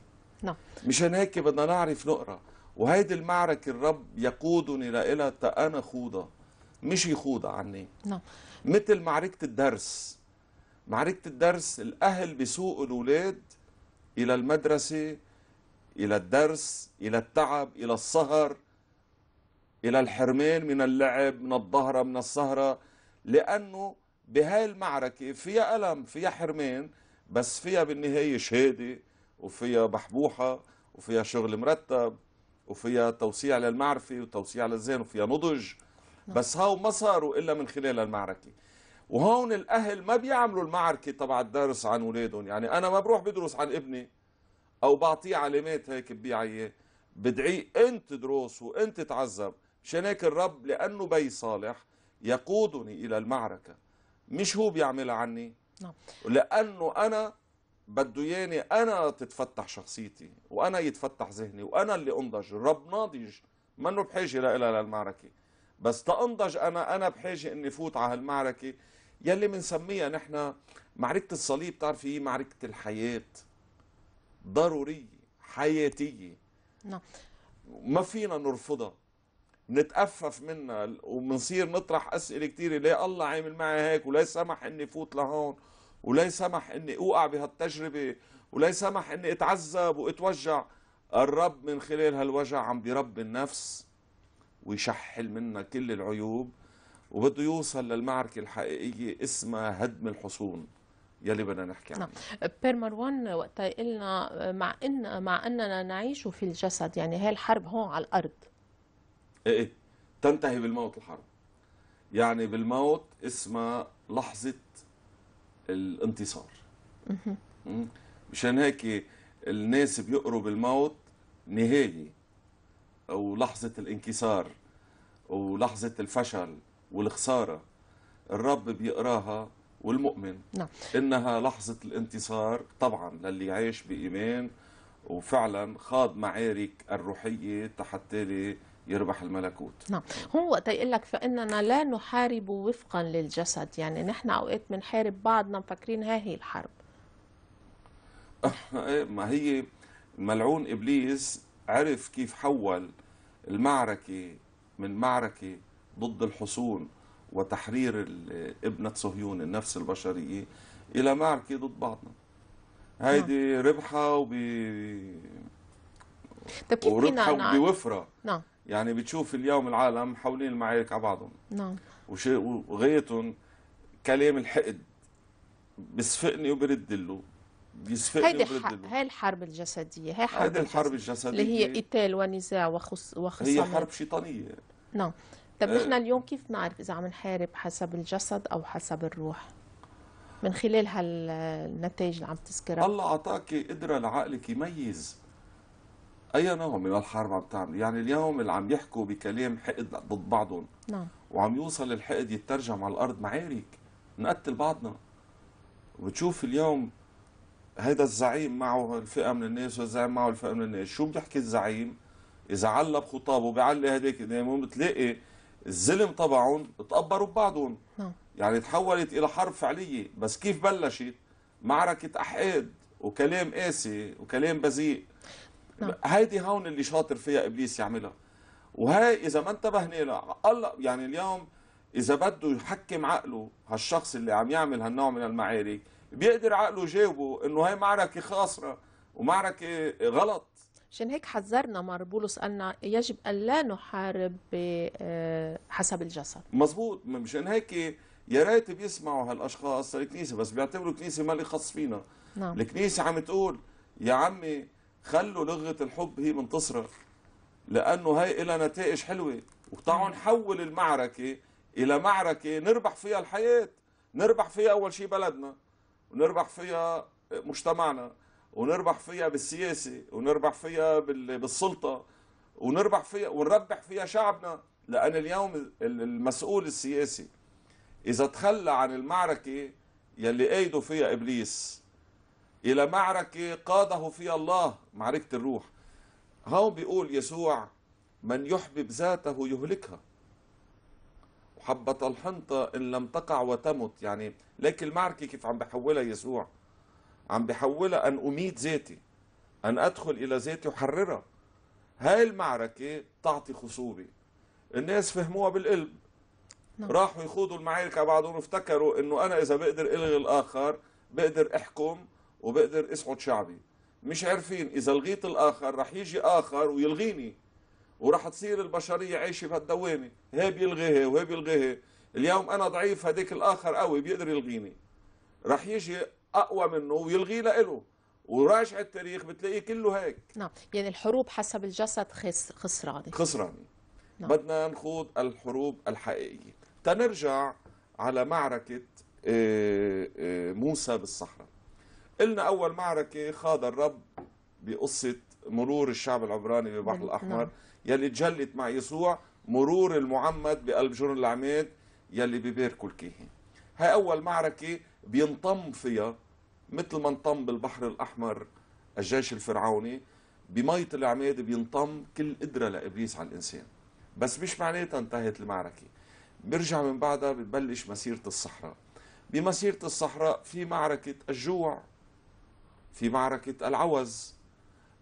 نعم مشان هيك بدنا نعرف نقرأ وهيدي المعركة الرب يقودني لإلها أنا خوضة مش يخوض عني نعم مثل معركة الدرس معركة الدرس الأهل بيسوقوا الأولاد إلى المدرسة إلى الدرس إلى التعب إلى السهر إلى الحرمان من اللعب من الظهرة من السهرة لأنه بهاي المعركة فيها ألم فيها حرمان بس فيها بالنهاية شهادة وفيها بحبوحة وفيها شغل مرتب وفيها توسيع للمعرفة وتوسيع للذهن وفيها نضج بس هاو ما صاروا إلا من خلال المعركة وهون الأهل ما بيعملوا المعركة تبع الدرس عن أولادهم يعني أنا ما بروح بدرس عن ابني أو بعطيه علامات هيك ببيعية بدعيه أنت دروس وأنت تعذب مشان هيك الرب لأنه بي صالح يقودني إلى المعركة مش هو بيعملها عني نعم. لأنه أنا بده ياني انا تتفتح شخصيتي وانا يتفتح ذهني وانا اللي انضج الرب ناضج انه بحاجه لها للمعركه بس تانضج انا انا بحاجه اني فوت على هالمعركه يلي بنسميها نحن معركه الصليب بتعرفي معركه الحياه ضروريه حياتيه نعم ما فينا نرفضها نتأفف منها وبنصير نطرح أسئلة كثيره ليه الله عامل معي هيك وليه سمح إني فوت لهون ولا يسمح اني اوقع بهالتجربه ولا يسمح اني اتعذب واتوجع الرب من خلال هالوجع عم بيرب النفس ويشحل منا كل العيوب وبده يوصل للمعركة الحقيقية اسمها هدم الحصون يلي بدنا نحكي نعم. عنه نعم. بير مروان وقتها يقلنا مع ان مع اننا نعيش في الجسد يعني هي الحرب هون على الارض ايه, إيه. تنتهي بالموت الحرب يعني بالموت اسمها لحظة الانتصار مشان هيك الناس بيقروا بالموت نهاية او لحظه الانكسار ولحظه الفشل والخساره الرب بيقراها والمؤمن نعم. انها لحظه الانتصار طبعا للي عايش بايمان وفعلا خاض معارك الروحيه تحت تالي يربح الملكوت نعم هو وقت يقول لك فاننا لا نحارب وفقا للجسد يعني نحن اوقات بنحارب بعضنا مفكرين ها هي الحرب أه، إيه، ما هي ملعون ابليس عرف كيف حول المعركه من معركه ضد الحصون وتحرير ابنه صهيون النفس البشريه الى معركه ضد بعضنا هيدي نعم. ربحها وب طيب وربحة كيف وبوفره نعم يعني بتشوف اليوم العالم حولين المعارك على بعضهم نعم وشيء وغايتهم كلام الحقد بسفقني وبرد له بيسفقني هيدي هاي الحرب الجسدية هاي حرب هيدي الحرب الجسدية اللي هي قتال ونزاع وخص وخصام هي حرب شيطانية نعم طب آه. نحن اليوم كيف نعرف إذا عم نحارب حسب الجسد أو حسب الروح؟ من خلال هالنتائج اللي عم تذكرها الله أعطاك قدرة لعقلك يميز اي نوع من الحرب عم يعني اليوم اللي عم يحكوا بكلام حقد ضد بعضهم نعم وعم يوصل الحقد يترجم على الارض معارك نقتل بعضنا وبتشوف اليوم هيدا الزعيم معه الفئه من الناس والزعيم معه الفئه من الناس شو بيحكي الزعيم اذا علق بخطابه بيعلي هذيك قدامهم بتلاقي الزلم تبعهم تقبروا ببعضهم نعم يعني تحولت الى حرب فعليه بس كيف بلشت معركه احقاد وكلام قاسي وكلام بذيء نعم. هيدي هون اللي شاطر فيها ابليس يعملها وهي اذا ما انتبهنا لها الله يعني اليوم اذا بده يحكم عقله هالشخص اللي عم يعمل هالنوع من المعارك بيقدر عقله يجاوبه انه هي معركه خاسره ومعركه غلط عشان هيك حذرنا مار بولس قالنا يجب ان لا نحارب آه، حسب الجسد مزبوط مشان هيك يا ريت بيسمعوا هالاشخاص الكنيسه بس بيعتبروا الكنيسه ما لي خص فينا نعم. الكنيسه عم تقول يا عمي خلوا لغة الحب هي منتصرة لأنه هي لها نتائج حلوة وتعوا نحول المعركة إلى معركة نربح فيها الحياة نربح فيها أول شيء بلدنا ونربح فيها مجتمعنا ونربح فيها بالسياسة ونربح فيها بالسلطة ونربح فيها ونربح فيها شعبنا لأن اليوم المسؤول السياسي إذا تخلى عن المعركة يلي قايده فيها إبليس إلى معركة قاده فيها الله معركة الروح هون بيقول يسوع من يحبب ذاته يهلكها وحبة الحنطة إن لم تقع وتمت يعني لكن المعركة كيف عم بحولها يسوع عم بحولها أن أميت ذاتي أن أدخل إلى ذاتي وحررها هاي المعركة تعطي خصوبة الناس فهموها بالقلب نعم. راحوا يخوضوا المعارك بعضهم افتكروا انه انا اذا بقدر الغي الاخر بقدر احكم وبقدر اسعد شعبي مش عارفين اذا لغيت الاخر رح يجي اخر ويلغيني ورح تصير البشريه عايشه بهالدوامه هي بيلغيها وهي بيلغيها اليوم انا ضعيف هذيك الاخر قوي بيقدر يلغيني رح يجي اقوى منه ويلغي لإله وراجع التاريخ بتلاقيه كله هيك نعم يعني الحروب حسب الجسد خس... خسرانه خسرانه نعم. بدنا نخوض الحروب الحقيقيه تنرجع على معركه آه، آه، موسى بالصحراء قلنا أول معركة خاض الرب بقصة مرور الشعب العبراني بالبحر نعم. الأحمر يلي تجلت مع يسوع مرور المعمد بقلب جرن العماد يلي ببيركو الكاهن هاي أول معركة بينطم فيها مثل ما انطم بالبحر الأحمر الجيش الفرعوني بمية العماد بينطم كل قدرة لإبليس على الإنسان بس مش معناتها انتهت المعركة برجع من بعدها بتبلش مسيرة الصحراء بمسيرة الصحراء في معركة الجوع في معركة العوز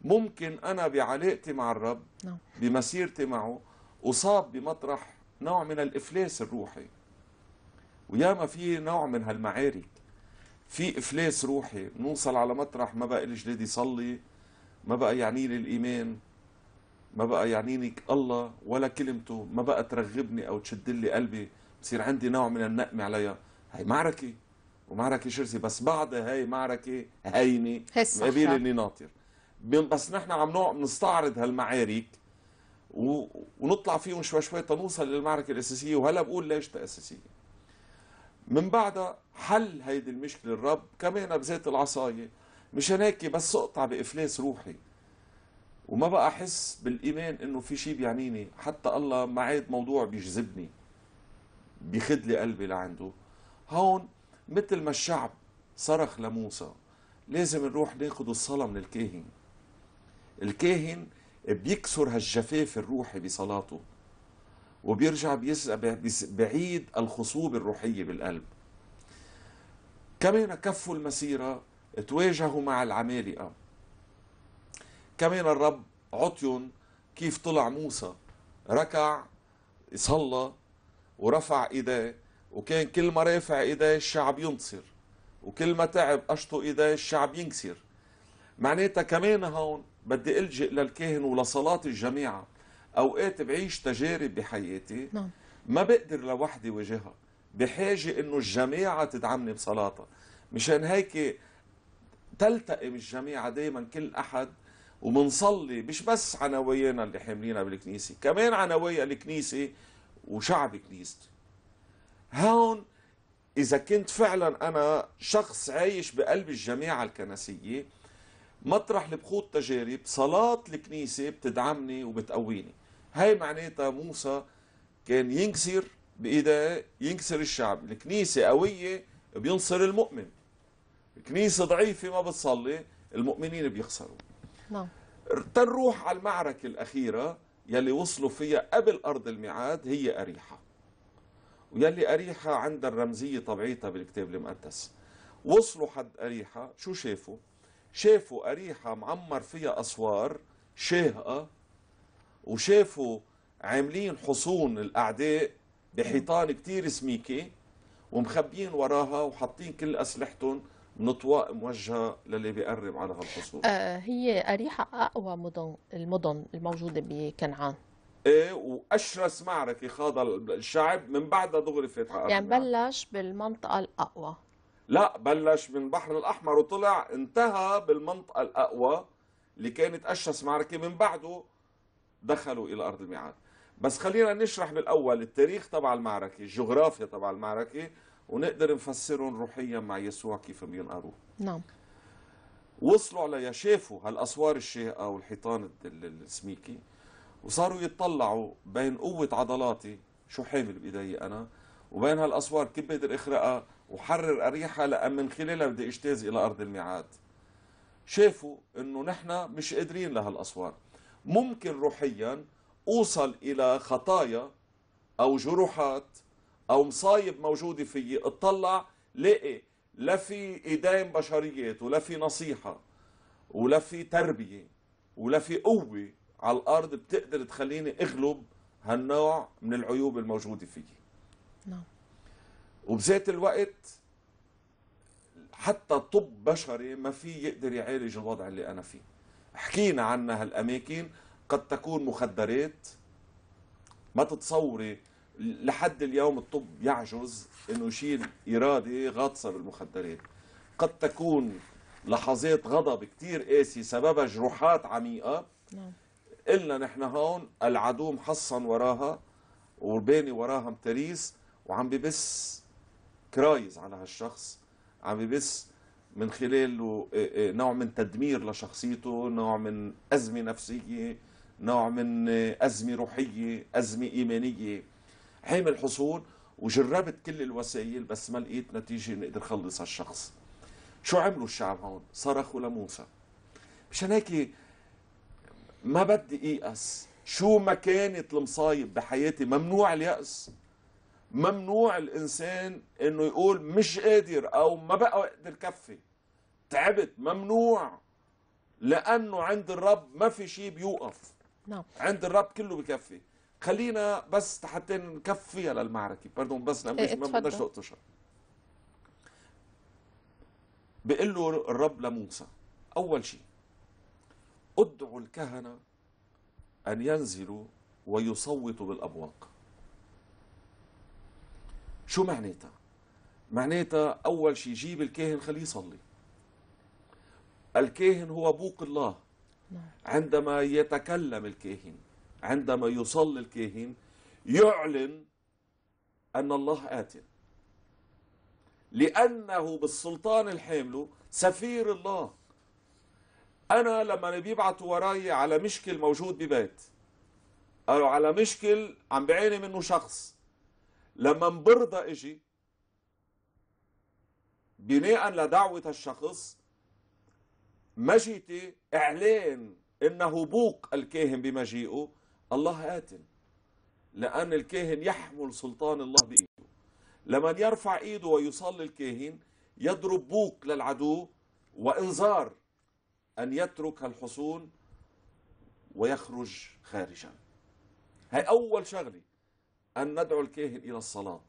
ممكن أنا بعلاقتي مع الرب نعم. بمسيرتي معه أصاب بمطرح نوع من الإفلاس الروحي وياما في نوع من هالمعارك في إفلاس روحي نوصل على مطرح ما بقى الجلد يصلي ما بقى يعني لي الإيمان ما بقى يعنيني الله ولا كلمته ما بقى ترغبني أو تشد لي قلبي بصير عندي نوع من النقمة عليها هي معركة ومعركه شرسه بس بعد هاي معركه هينه اللي ناطر بس نحن عم نستعرض هالمعارك و... ونطلع فيهم شوي شوي تنوصل للمعركه الاساسيه وهلا بقول ليش تأساسية من بعدها حل هيدي المشكله الرب كمان بذات العصايه مشان هيك بس سقطع بافلاس روحي وما بقى احس بالايمان انه في شيء بيعنيني حتى الله ما عاد موضوع بيجذبني بيخد لي قلبي لعنده هون مثل ما الشعب صرخ لموسى لازم نروح ناخد الصلاة من الكاهن الكاهن بيكسر هالجفاف الروحي بصلاته وبيرجع بعيد الخصوبة الروحية بالقلب كمان كفوا المسيرة تواجهوا مع العمالقة كمان الرب عطيهم كيف طلع موسى ركع صلى ورفع ايديه وكان كل ما رافع ايديه الشعب ينتصر وكل ما تعب قشطه ايديه الشعب ينكسر معناتها كمان هون بدي الجئ للكاهن ولصلاه الجماعه اوقات بعيش تجارب بحياتي نعم. ما بقدر لوحدي واجهها بحاجه انه الجماعه تدعمني بصلاتها مشان هيك تلتئم الجماعه دائما كل احد ومنصلي مش بس عناوينا اللي حاملينها بالكنيسه كمان عناوي الكنيسه وشعب كنيستي هون إذا كنت فعلا أنا شخص عايش بقلب الجماعة الكنسية مطرح لبخوض تجارب صلاة الكنيسة بتدعمني وبتقويني هاي معناتها موسى كان ينكسر بإيده ينكسر الشعب الكنيسة قوية بينصر المؤمن الكنيسة ضعيفة ما بتصلي المؤمنين بيخسروا نعم تنروح على المعركة الأخيرة يلي وصلوا فيها قبل أرض الميعاد هي أريحة ويلي أريحة عندها الرمزية طبيعتها بالكتاب المقدس وصلوا حد أريحة شو شافوا شافوا أريحة معمر فيها أسوار شاهقة وشافوا عاملين حصون الأعداء بحيطان كتير سميكة ومخبيين وراها وحاطين كل أسلحتهم من طواق موجهه للي بيقرب على هالحصول آه هي أريحة أقوى مدن المدن الموجودة بكنعان ايه واشرس معركه خاضها الشعب من بعدها دغري فتح يعني بلش بالمنطقه الاقوى لا بلش من البحر الاحمر وطلع انتهى بالمنطقه الاقوى اللي كانت اشرس معركه من بعده دخلوا الى ارض الميعاد بس خلينا نشرح بالاول التاريخ تبع المعركه الجغرافيا تبع المعركه ونقدر نفسرهم روحيا مع يسوع كيف بينقروا نعم وصلوا عليها شافوا هالاسوار الشاهقه والحيطان السميكه وصاروا يتطلعوا بين قوة عضلاتي شو حامل بإيدي أنا وبين هالأسوار كيف بقدر أخرقها وحرر أريحة لأن من خلالها بدي اجتاز إلى أرض الميعاد شافوا أنه نحن مش قادرين لهالأسوار ممكن روحيا أوصل إلى خطايا أو جروحات أو مصايب موجودة فيي اطلع لاقي لا في إيدين بشريات ولا في نصيحة ولا في تربية ولا في قوة على الارض بتقدر تخليني اغلب هالنوع من العيوب الموجوده فيي نعم وبذات الوقت حتى طب بشري ما في يقدر يعالج الوضع اللي انا فيه حكينا عنها هالاماكن قد تكون مخدرات ما تتصوري لحد اليوم الطب يعجز انه يشيل اراده غاطسه بالمخدرات قد تكون لحظات غضب كتير قاسي سببها جروحات عميقه نعم. قلنا نحن هون العدو محصن وراها وباني وراها متريس وعم ببس كرايز على هالشخص عم ببس من خلاله إيه، إيه، نوع من تدمير لشخصيته نوع من أزمة نفسية نوع من إيه، أزمة روحية أزمة إيمانية حامل حصول وجربت كل الوسائل بس ما لقيت نتيجة نقدر خلص هالشخص شو عملوا الشعب هون صرخوا لموسى مشان هيك ما بدي ايأس شو ما كانت المصايب بحياتي ممنوع اليأس ممنوع الإنسان إنه يقول مش قادر أو ما بقى أقدر كفي تعبت ممنوع لأنه عند الرب ما في شيء بيوقف نعم. عند الرب كله بكفي خلينا بس حتى نكفيها للمعركة بردون بس ما بدناش نقطشها بيقول له الرب لموسى أول شيء ادعوا الكهنة أن ينزلوا ويصوتوا بالأبواق شو معناتها؟ معناتها أول شيء جيب الكاهن خليه يصلي الكاهن هو بوق الله نعم. عندما يتكلم الكاهن عندما يصلي الكاهن يعلن أن الله آت لأنه بالسلطان الحامل سفير الله انا لما بيبعتوا وراي على مشكل موجود ببيت او على مشكل عم بعيني منه شخص لما برضى اجي بناء لدعوة الشخص مجيتي اعلان انه بوق الكاهن بمجيئه الله آتن لان الكاهن يحمل سلطان الله بايده لمن يرفع ايده ويصلي الكاهن يضرب بوق للعدو وانذار أن يترك الحصون ويخرج خارجا هاي أول شغلة أن ندعو الكاهن إلى الصلاة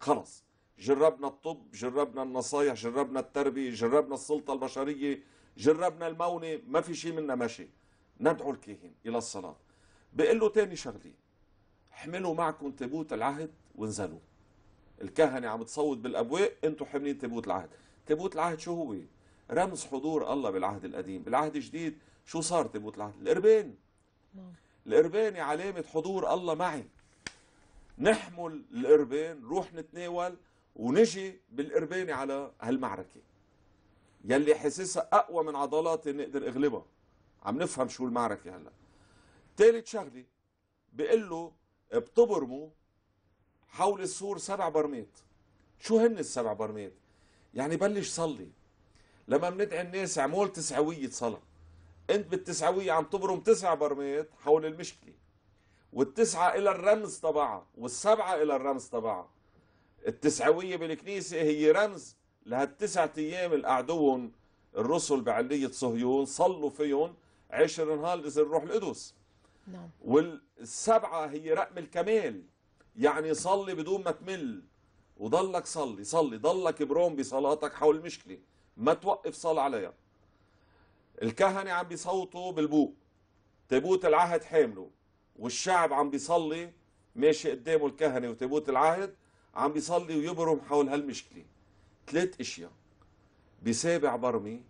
خلص جربنا الطب جربنا النصايح جربنا التربية جربنا السلطة البشرية جربنا المونة ما في شيء منا ماشي ندعو الكاهن إلى الصلاة بقول له تاني شغلة حملوا معكم تابوت العهد وانزلوا الكهنة عم تصوت بالأبواب أنتم حاملين تابوت العهد تابوت العهد شو هو رمز حضور الله بالعهد القديم بالعهد الجديد شو صار تبوت العهد القربان نعم. القربان علامة حضور الله معي نحمل القربان نروح نتناول ونجي بالقربان على هالمعركة يلي حسسها أقوى من عضلاتي نقدر أغلبها عم نفهم شو المعركة هلا ثالث شغلة بقول له بتبرموا حول السور سبع برميط شو هن السبع برميط يعني بلش صلي لما بندعي الناس عمول تسعوية صلاة انت بالتسعوية عم تبرم تسع برمات حول المشكلة والتسعة إلى الرمز تبعها والسبعة إلى الرمز تبعها التسعوية بالكنيسة هي رمز لهالتسعة أيام الأعدون الرسل بعلية صهيون صلوا فيهم عشر نهار نزل الروح القدس نعم والسبعة هي رقم الكمال يعني صلي بدون ما تمل وضلك صلي صلي ضلك بروم بصلاتك حول المشكله ما توقف صلاة عليها الكهنة عم بيصوتوا بالبوق تابوت العهد حامله والشعب عم بيصلي ماشي قدامه الكهنة وتابوت العهد عم بيصلي ويبرم حول هالمشكلة ثلاث اشياء بسابع برمي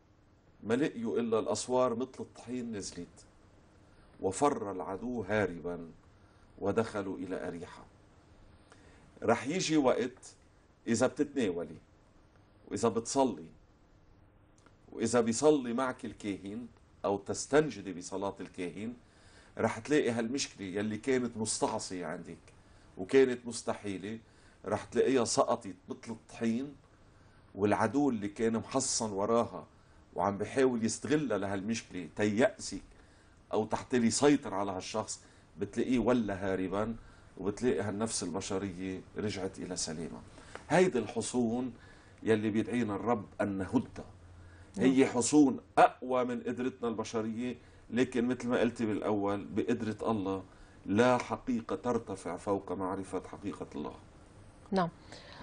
ما لقيوا إلا الأسوار مثل الطحين نزلت وفر العدو هاربا ودخلوا إلى أريحة رح يجي وقت إذا بتتناولي وإذا بتصلي واذا بيصلي معك الكاهن او تستنجدي بصلاه الكاهن رح تلاقي هالمشكله يلي كانت مستعصيه عندك وكانت مستحيله رح تلاقيها سقطت مثل الطحين والعدو اللي كان محصن وراها وعم بحاول يستغلها لهالمشكله تيأسك او تحتلي يسيطر على هالشخص بتلاقيه ولا هاربا وبتلاقي هالنفس البشريه رجعت الى سليمة هيدي الحصون يلي بيدعينا الرب ان نهدها هي حصون أقوى من قدرتنا البشرية لكن مثل ما قلت بالأول بقدرة الله لا حقيقة ترتفع فوق معرفة حقيقة الله نعم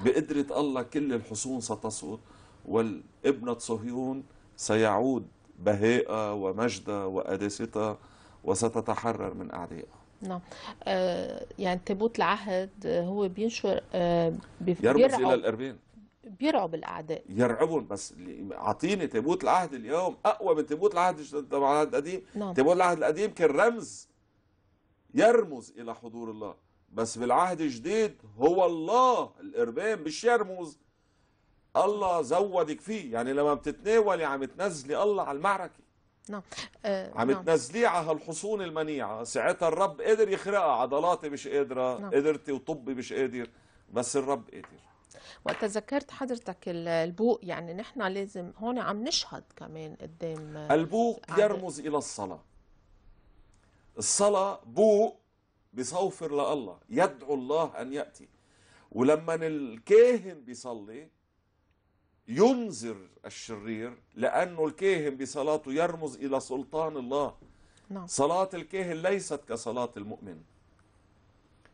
بقدرة الله كل الحصون ستسقط والابنة صهيون سيعود بهائها ومجدها وقداستها وستتحرر من أعدائها نعم آه يعني تابوت العهد هو بينشر آه بيرمز الى الاربين بيرعب الاعداء يرعبهم بس اعطيني تابوت العهد اليوم اقوى من تابوت العهد العهد القديم نعم. تابوت العهد القديم كان رمز يرمز الى حضور الله بس بالعهد الجديد هو الله الاربان مش يرمز الله زودك فيه يعني لما بتتناولي عم تنزلي الله على المعركه نعم آه، عم نعم. تنزليه على هالحصون المنيعه ساعتها الرب قدر يخرقها عضلاتي مش قادره نعم. قدرتي وطبي مش قادر بس الرب قادر وقت ذكرت حضرتك البوق يعني نحن لازم هون عم نشهد كمان قدام البوق يرمز الى الصلاه الصلاه بوق بصوفر لله يدعو الله ان ياتي ولما الكاهن بيصلي ينذر الشرير لانه الكاهن بصلاته يرمز الى سلطان الله نعم. صلاه الكاهن ليست كصلاه المؤمن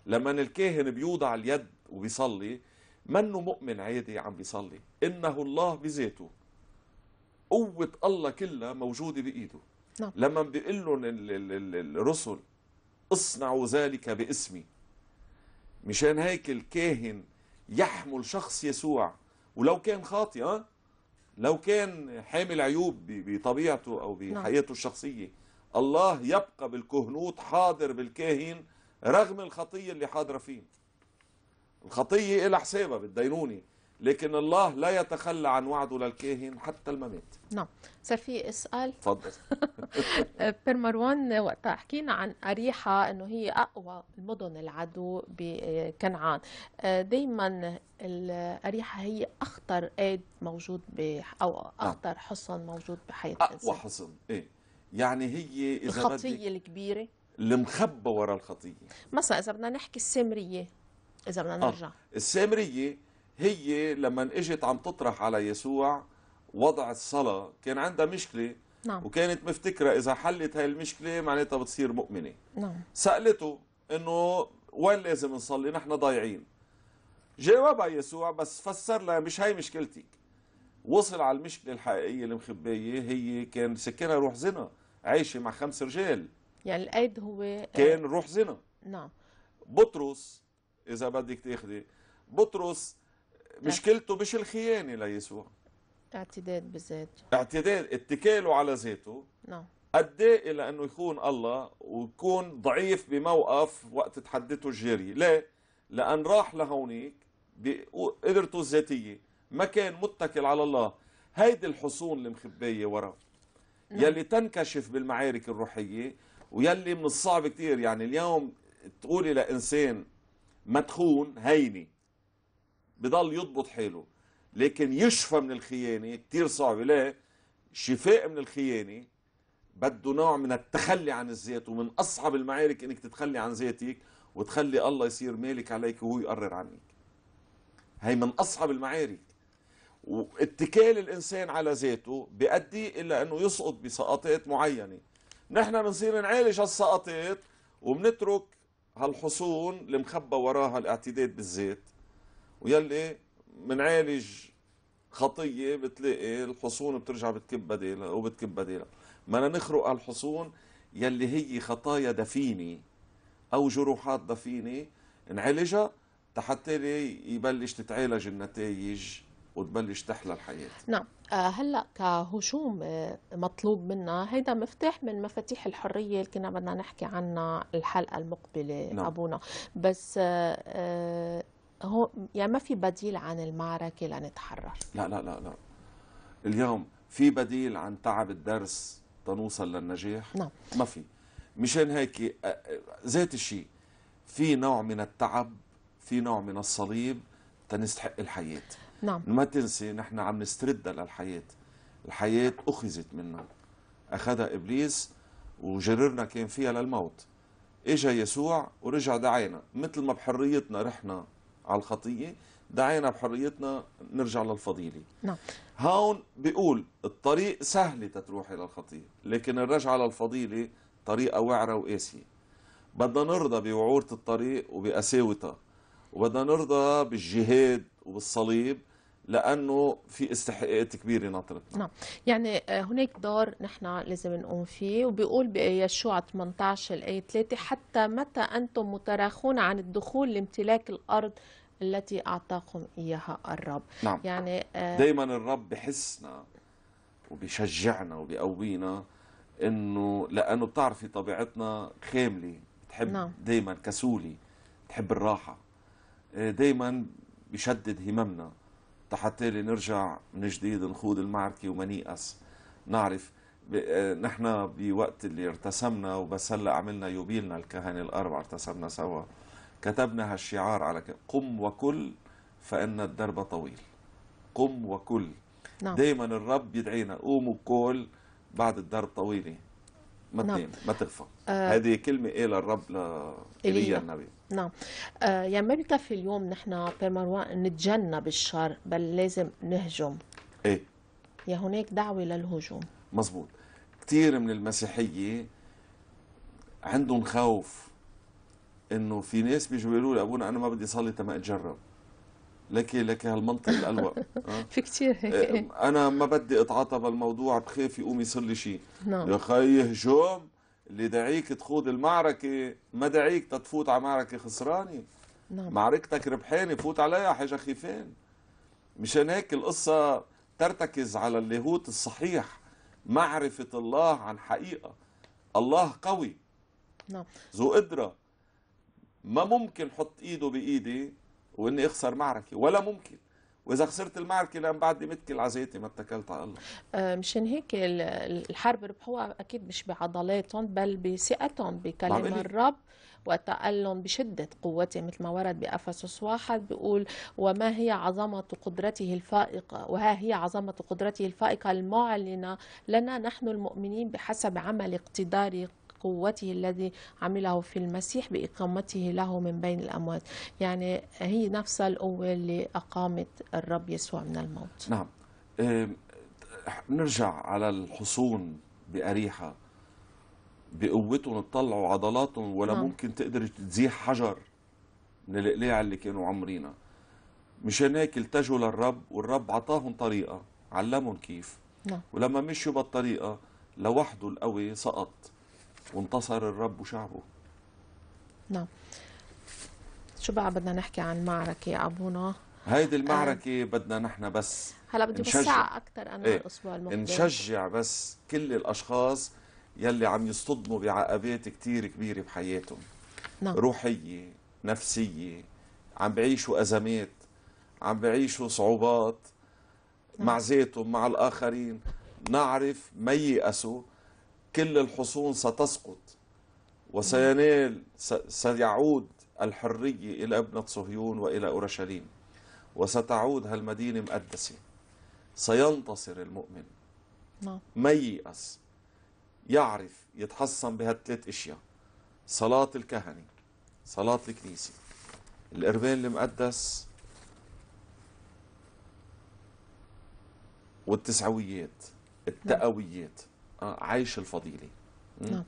لما الكاهن بيوضع اليد وبيصلي منه مؤمن عادي عم بيصلي إنه الله بذاته قوة الله كلها موجودة بإيده نعم. لما بيقول لهم الرسل اصنعوا ذلك باسمي مشان هيك الكاهن يحمل شخص يسوع ولو كان خاطئ لو كان حامل عيوب بطبيعته أو نعم. بحياته الشخصية الله يبقى بالكهنوت حاضر بالكاهن رغم الخطية اللي حاضرة فيه الخطية إلى حسابها بالدينونة لكن الله لا يتخلى عن وعده للكاهن حتى الممات نعم صار في اسال تفضل بير مروان وقتها حكينا عن اريحه انه هي اقوى المدن العدو بكنعان آه، دائما الاريحه هي اخطر ايد موجود ب او نعم. اخطر حصن موجود بحياه اقوى حصن ايه يعني هي اذا الخطيه الكبيره المخبى وراء الخطيه مثلا اذا بدنا نحكي السمريه اذا بدنا آه. نرجع السامريه هي لما اجت عم تطرح على يسوع وضع الصلاه كان عندها مشكله نعم. وكانت مفتكره اذا حلت هاي المشكله معناتها بتصير مؤمنه نعم. سالته انه وين لازم نصلي نحن ضايعين جاوبها يسوع بس فسر لها مش هاي مشكلتك وصل على المشكله الحقيقيه المخبيه هي كان سكنها روح زنا عايشه مع خمس رجال يعني الايد هو آه، كان روح زنا نعم بطرس إذا بدك تاخذي بطرس مشكلته مش الخيانة ليسوع اعتداد بذاته اعتداد اتكاله على ذاته نعم قد إيه الى انه يخون الله ويكون ضعيف بموقف وقت تحدته الجارية ليه؟ لأن راح لهونيك بقدرته الذاتية ما كان متكل على الله هيدي الحصون المخبية ورا نعم. يلي تنكشف بالمعارك الروحية ويلي من الصعب كثير يعني اليوم تقولي لإنسان مدخون هيني بضل يضبط حاله لكن يشفى من الخيانة كثير صعب ليه الشفاء من الخيانة بده نوع من التخلي عن الذات ومن أصعب المعارك إنك تتخلي عن ذاتك وتخلي الله يصير مالك عليك وهو يقرر عنك هي من أصعب المعارك واتكال الإنسان على ذاته بيؤدي إلى أنه يسقط بسقطات معينة نحن بنصير نعالج هالسقطات وبنترك هالحصون اللي مخبى وراها الاعتداد بالزيت ويلي منعالج خطية بتلاقي الحصون بترجع بتكب بديلها وبتكب بديلها ما نخرق الحصون يلي هي خطايا دفينة أو جروحات دفينة نعالجها حتى يبلش تتعالج النتائج وتبلش تحلى الحياه نعم آه، هلا كهجوم آه، مطلوب منا هيدا مفتاح من مفاتيح الحريه اللي كنا بدنا نحكي عنها الحلقه المقبله نعم. ابونا بس آه، هو يعني ما في بديل عن المعركه لنتحرر لا لا لا لا اليوم في بديل عن تعب الدرس تنوصل للنجاح نعم ما في مشان هيك ذات الشيء في نوع من التعب في نوع من الصليب تنستحق الحياه نعم ما تنسي نحن عم نستردها للحياه الحياه اخذت منا اخذها ابليس وجررنا كان فيها للموت اجا يسوع ورجع دعينا مثل ما بحريتنا رحنا على الخطيه دعينا بحريتنا نرجع للفضيله نعم هون بيقول الطريق سهله تتروحي للخطيه لكن الرجعه للفضيله طريقه وعره وقاسيه بدنا نرضى بوعوره الطريق وبقساوتها وبدنا نرضى بالجهاد وبالصليب لانه في استحقاقات كبيره ناطرتنا نعم يعني آه، هناك دور نحن لازم نقوم فيه وبيقول بيشوع 18 الايه 3 حتى متى انتم متراخون عن الدخول لامتلاك الارض التي اعطاكم اياها الرب نعم. يعني آه، دائما الرب بحسنا وبيشجعنا وبيقوينا انه لانه بتعرفي طبيعتنا خامله بتحب نعم. دائما كسوله بتحب الراحه آه، دائما بيشدد هممنا حتى نرجع من جديد نخوض المعركة وما نيأس نعرف آه، نحن بوقت اللي ارتسمنا وبس هلا عملنا يوبيلنا الكهنة الأربعة ارتسمنا سوا كتبنا هالشعار على قم وكل فإن الدرب طويل قم وكل نعم. دايما الرب يدعينا قوموا وكل بعد الدرب طويلة ما نعم. ما تغفى آه هذه كلمة إيه للرب لإيليا النبي نعم آه، يعني ما بيكفي اليوم نحن بيرمروان نتجنب الشر بل لازم نهجم ايه يا هناك دعوة للهجوم مزبوط كثير من المسيحية عندهم خوف انه في ناس بيجوا يقولوا لي ابونا انا ما بدي اصلي تما اتجرب لك لك هالمنطق الالوى أه؟ في كثير هيك آه، انا ما بدي اتعاطى بالموضوع بخاف يقوم يصير لي شيء نعم يا خي هجوم اللي دعيك تخوض المعركة ما دعيك تتفوت على معركة خسرانة نعم. معركتك ربحانة فوت عليها حاجة خيفان مشان هيك القصة ترتكز على اللاهوت الصحيح معرفة الله عن حقيقة الله قوي نعم ذو قدرة ما ممكن حط ايده بايدي واني اخسر معركة ولا ممكن واذا خسرت المعركه لان بعدني متكل على ما اتكلت على الله أه، مشان هيك الحرب ربحوها اكيد مش بعضلاتهم بل بثقتهم بكلام إيه؟ الرب وتألم بشدة قوته مثل ما ورد بأفسس واحد بيقول وما هي عظمة قدرته الفائقة وها هي عظمة قدرته الفائقة المعلنة لنا نحن المؤمنين بحسب عمل اقتدار قوته الذي عمله في المسيح بإقامته له من بين الأموات يعني هي نفس القوة اللي أقامت الرب يسوع من الموت نعم نرجع على الحصون بأريحة بقوتهم تطلعوا عضلاتهم ولا نعم. ممكن تقدر تزيح حجر من القلاع اللي كانوا عمرينا مشان هيك التجوا للرب والرب عطاهم طريقه علمهم كيف نعم. ولما مشوا بالطريقه لوحده القوي سقط وانتصر الرب وشعبه نعم شو بقى بدنا نحكي عن معركة يا أبونا هيدي آه، المعركة آه. بدنا نحن بس هلا بدي بسع أكثر أنا ايه. الأسبوع المقبل نشجع بس كل الأشخاص يلي عم يصطدموا بعقبات كتير كبيرة بحياتهم نعم. روحية نفسية عم بعيشوا أزمات عم بعيشوا صعوبات نعم. مع ذاتهم مع الآخرين نعرف ما ييأسوا كل الحصون ستسقط وسينال سيعود الحرية إلى ابنة صهيون وإلى أورشليم وستعود هالمدينة مقدسة سينتصر المؤمن نعم. ما ييأس يعرف يتحصن بهالثلاث اشياء صلاة الكهنة صلاة الكنيسة القربان المقدس والتسعويات نعم. التأويات عايش الفضيله نعم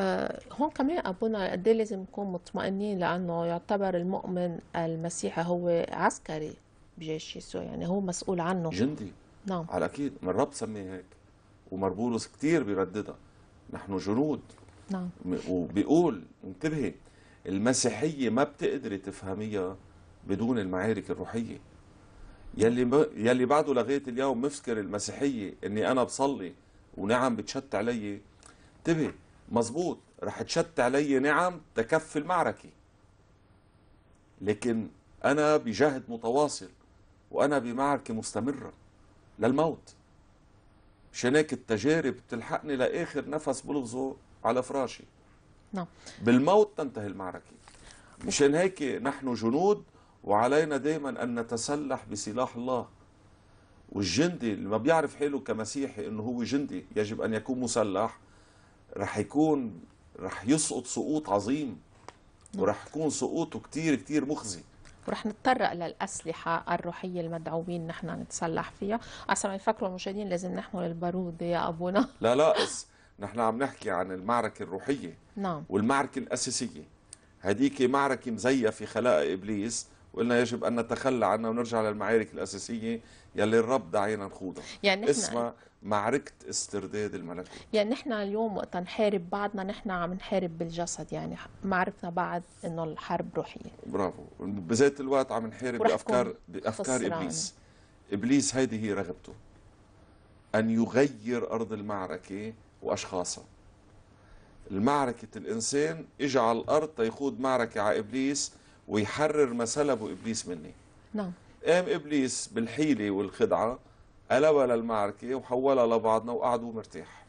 آه، هون كمان ابونا قد إيه لازم نكون مطمئنين لانه يعتبر المؤمن المسيحي هو عسكري بجيش يسوع يعني هو مسؤول عنه جندي نعم على اكيد من الرب سميه هيك ومربولوس كثير بيرددها نحن جنود نعم وبيقول انتبهي المسيحيه ما بتقدري تفهميها بدون المعارك الروحيه يلي ب... يلي بعده لغايه اليوم مفكر المسيحيه اني انا بصلي ونعم بتشت علي انتبه مزبوط رح تشت علي نعم تكفي المعركة لكن أنا بجهد متواصل وأنا بمعركة مستمرة للموت مشان هيك التجارب بتلحقني لآخر نفس بلغزه على فراشي نعم بالموت تنتهي المعركة مشان هيك نحن جنود وعلينا دائما أن نتسلح بسلاح الله والجندي اللي ما بيعرف حاله كمسيحي انه هو جندي يجب ان يكون مسلح رح يكون رح يسقط سقوط عظيم ورح يكون سقوطه كتير كتير مخزي ورح نتطرق للأسلحة الروحية المدعوين نحن نتسلح فيها أصلا يفكروا المشاهدين لازم نحمل البارود يا أبونا لا لا نحن عم نحكي عن المعركة الروحية نعم والمعركة الأساسية هديك معركة مزيفة خلاء إبليس وقلنا يجب ان نتخلى عنها ونرجع للمعارك الاساسيه يلي الرب دعينا نخوضها يعني نحن اسمها معركة استرداد الملكوت يعني نحن اليوم وقت نحارب بعضنا نحن عم نحارب بالجسد يعني معرفنا بعد انه الحرب روحية برافو بذات الوقت عم نحارب بافكار بافكار ابليس ابليس هيدي هي رغبته ان يغير ارض المعركة واشخاصها المعركة الانسان اجى على الارض تيخوض معركة على ابليس ويحرر ما سلبه إبليس مني نعم قام إبليس بالحيلة والخدعة قلبها للمعركة وحولها لبعضنا وقعدوا مرتاح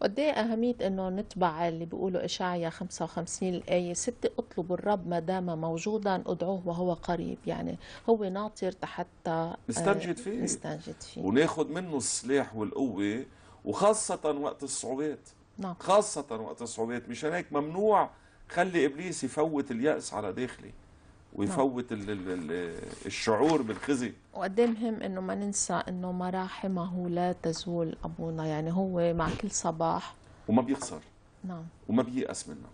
قد ايه أهمية أنه نتبع اللي بيقولوا إشعيا 55 الآية 6 اطلبوا الرب ما دام موجودا ادعوه وهو قريب يعني هو ناطر حتى آه، نستنجد فيه نستنجد فيه وناخد منه السلاح والقوة وخاصة وقت الصعوبات نعم خاصة وقت الصعوبات مشان هيك ممنوع خلي إبليس يفوت اليأس على داخلي نعم. ويفوت نعم. الشعور بالخزي وقد مهم انه ما ننسى انه مراحمه لا تزول ابونا يعني هو مع كل صباح وما بيخسر نعم وما بييأس منه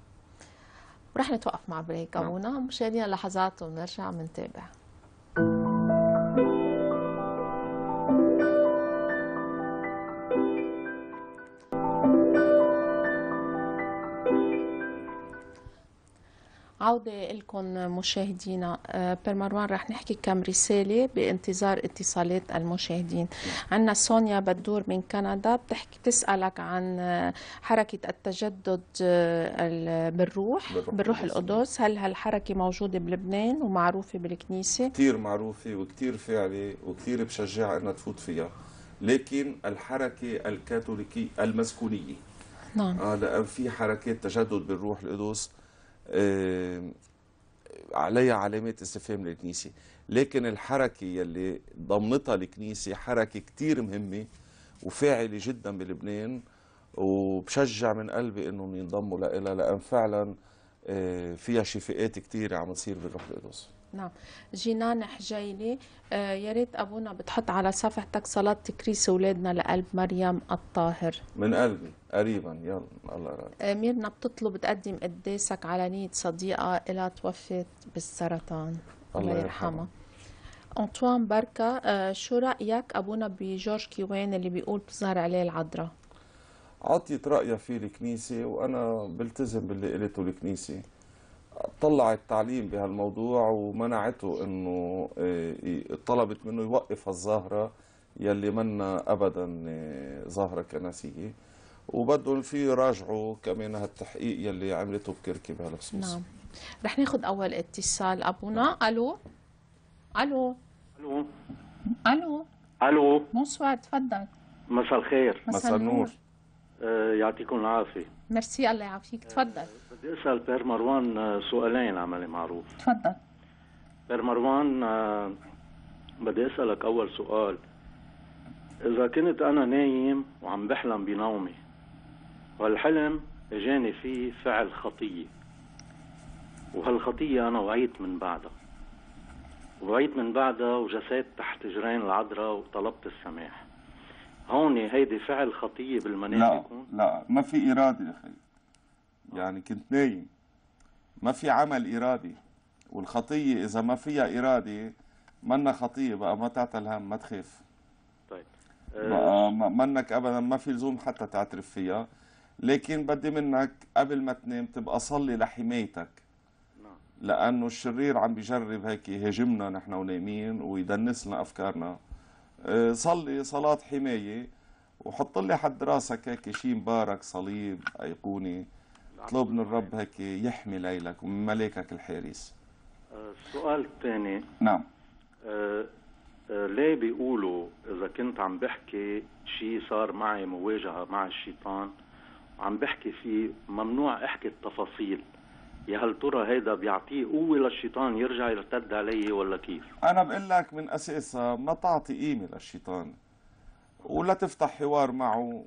رح نتوقف مع بريك نعم. ابونا مشاهدينا لحظات ونرجع منتابع عودة لكم مشاهدينا آه، بير مروان رح نحكي كم رسالة بانتظار اتصالات المشاهدين عندنا نعم. سونيا بدور من كندا بتحكي بتسألك عن آه، حركة التجدد آه، بالروح بالروح, القدس هل هالحركة موجودة بلبنان ومعروفة بالكنيسة؟ كثير معروفة وكثير فعلة وكثير بشجعها انها تفوت فيها لكن الحركة الكاثوليكية المسكونية نعم آه لأن في حركات تجدد بالروح القدس آه، عليها علامات استفهام للكنيسة لكن الحركة اللي ضمتها الكنيسة حركة كتير مهمة وفاعلة جدا بلبنان وبشجع من قلبي انهم ينضموا لها لان فعلا آه، فيها شفاءات كتير عم تصير بالروح القدس نعم جنان حجيلي آه يا ريت ابونا بتحط على صفحتك صلاه تكريس اولادنا لقلب مريم الطاهر من قلبي قريبا يلا الله يرضى آه ميرنا بتطلب تقدم قداسك على نيه صديقه إلى توفت بالسرطان الله, الله يرحمها انطوان بركه آه شو رايك ابونا بجورج كيوان اللي بيقول بتظهر عليه العذراء عطيت رايها فيه الكنيسه وانا بلتزم باللي قالته الكنيسه طلع التعليم بهالموضوع ومنعته انه آه، طلبت منه يوقف هالظاهره يلي منا ابدا آه، ظاهره كنسيه وبدهم في يراجعوا كمان هالتحقيق يلي عملته بكركي بهالخصوص نعم رح ناخذ اول اتصال ابونا نعم. الو الو الو الو الو بونسوار تفضل مساء الخير مساء النور آه، يعطيكم العافيه ميرسي الله يعافيك تفضل أه، بدي اسال بير مروان أه، سؤالين عملي معروف تفضل بير مروان أه، بدي اسالك اول سؤال اذا كنت انا نايم وعم بحلم بنومي والحلم اجاني فيه فعل خطيه وهالخطيه انا وعيت من بعدها وعيت من بعدها وجسيت تحت جرين العذراء وطلبت السماح هون هيدي فعل خطيه بالمنام لا يكون؟ لا ما في اراده يا اخي يعني كنت نايم ما في عمل ارادي والخطيه اذا ما فيها اراده منا خطيه بقى ما تعطى الهم ما تخاف طيب أه منك ابدا ما في لزوم حتى تعترف فيها لكن بدي منك قبل ما تنام تبقى صلي لحمايتك نعم. لانه الشرير عم بيجرب هيك يهاجمنا نحن ونايمين ويدنسنا افكارنا صلي صلاة حماية وحط لي حد راسك هيك شيء مبارك صليب أيقونة نعم. اطلب من الرب هيك يحمي ليلك ومن ملاكك الحارس السؤال آه، الثاني نعم آه،, أه ليه بيقولوا إذا كنت عم بحكي شيء صار معي مواجهة مع الشيطان عم بحكي فيه ممنوع احكي التفاصيل يا هل ترى هيدا بيعطيه قوة للشيطان يرجع يرتد علي ولا كيف؟ أنا بقول لك من أساسها ما تعطي قيمة للشيطان ولا تفتح حوار معه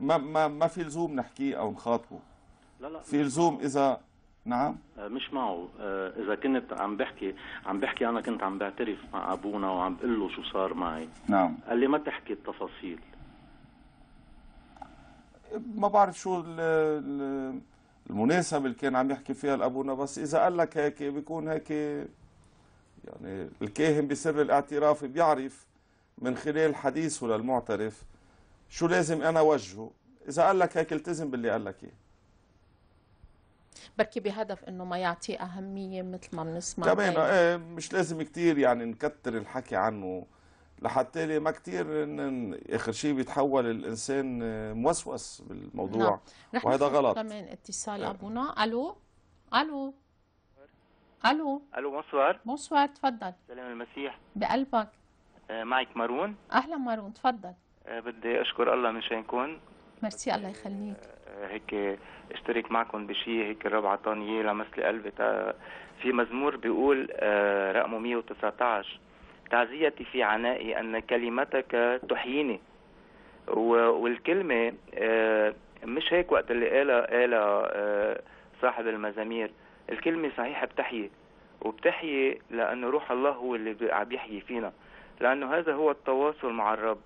ما ما ما في لزوم نحكيه أو نخاطبه لا لا في لزوم إذا نعم آه، مش معه آه، اذا كنت عم بحكي عم بحكي انا كنت عم بعترف مع ابونا وعم بقول له شو صار معي نعم قال لي ما تحكي التفاصيل ما بعرف شو ال المناسبه اللي كان عم يحكي فيها الأبونا بس اذا قال لك هيك بيكون هيك يعني الكاهن بسر الاعتراف بيعرف من خلال حديثه للمعترف شو لازم انا وجهه اذا قال لك هيك التزم باللي قال لك اياه بركي بهدف انه ما يعطيه اهميه مثل ما بنسمع كمان ايه مش لازم كثير يعني نكتر الحكي عنه لحتى لي ما كتير إن اخر شيء بيتحول الانسان آه، موسوس بالموضوع نعم. رح وهذا غلط كمان اتصال آه. ابونا الو الو الو الو بونسوار بونسوار تفضل سلام المسيح بقلبك آه، معك مارون اهلا مارون تفضل بدي اشكر الله من شانكم ميرسي الله يخليك هيك اشترك معكم بشيء هيك الرب عطاني اياه لمس لي قلبي في مزمور بيقول رقمه 119 تعزيتي في عنائي أن كلمتك تحييني والكلمة آه، مش هيك وقت اللي قالها قالها آه، صاحب المزامير الكلمة صحيحة بتحيي وبتحيي لأنه روح الله هو اللي عم يحيي فينا لأنه هذا هو التواصل مع الرب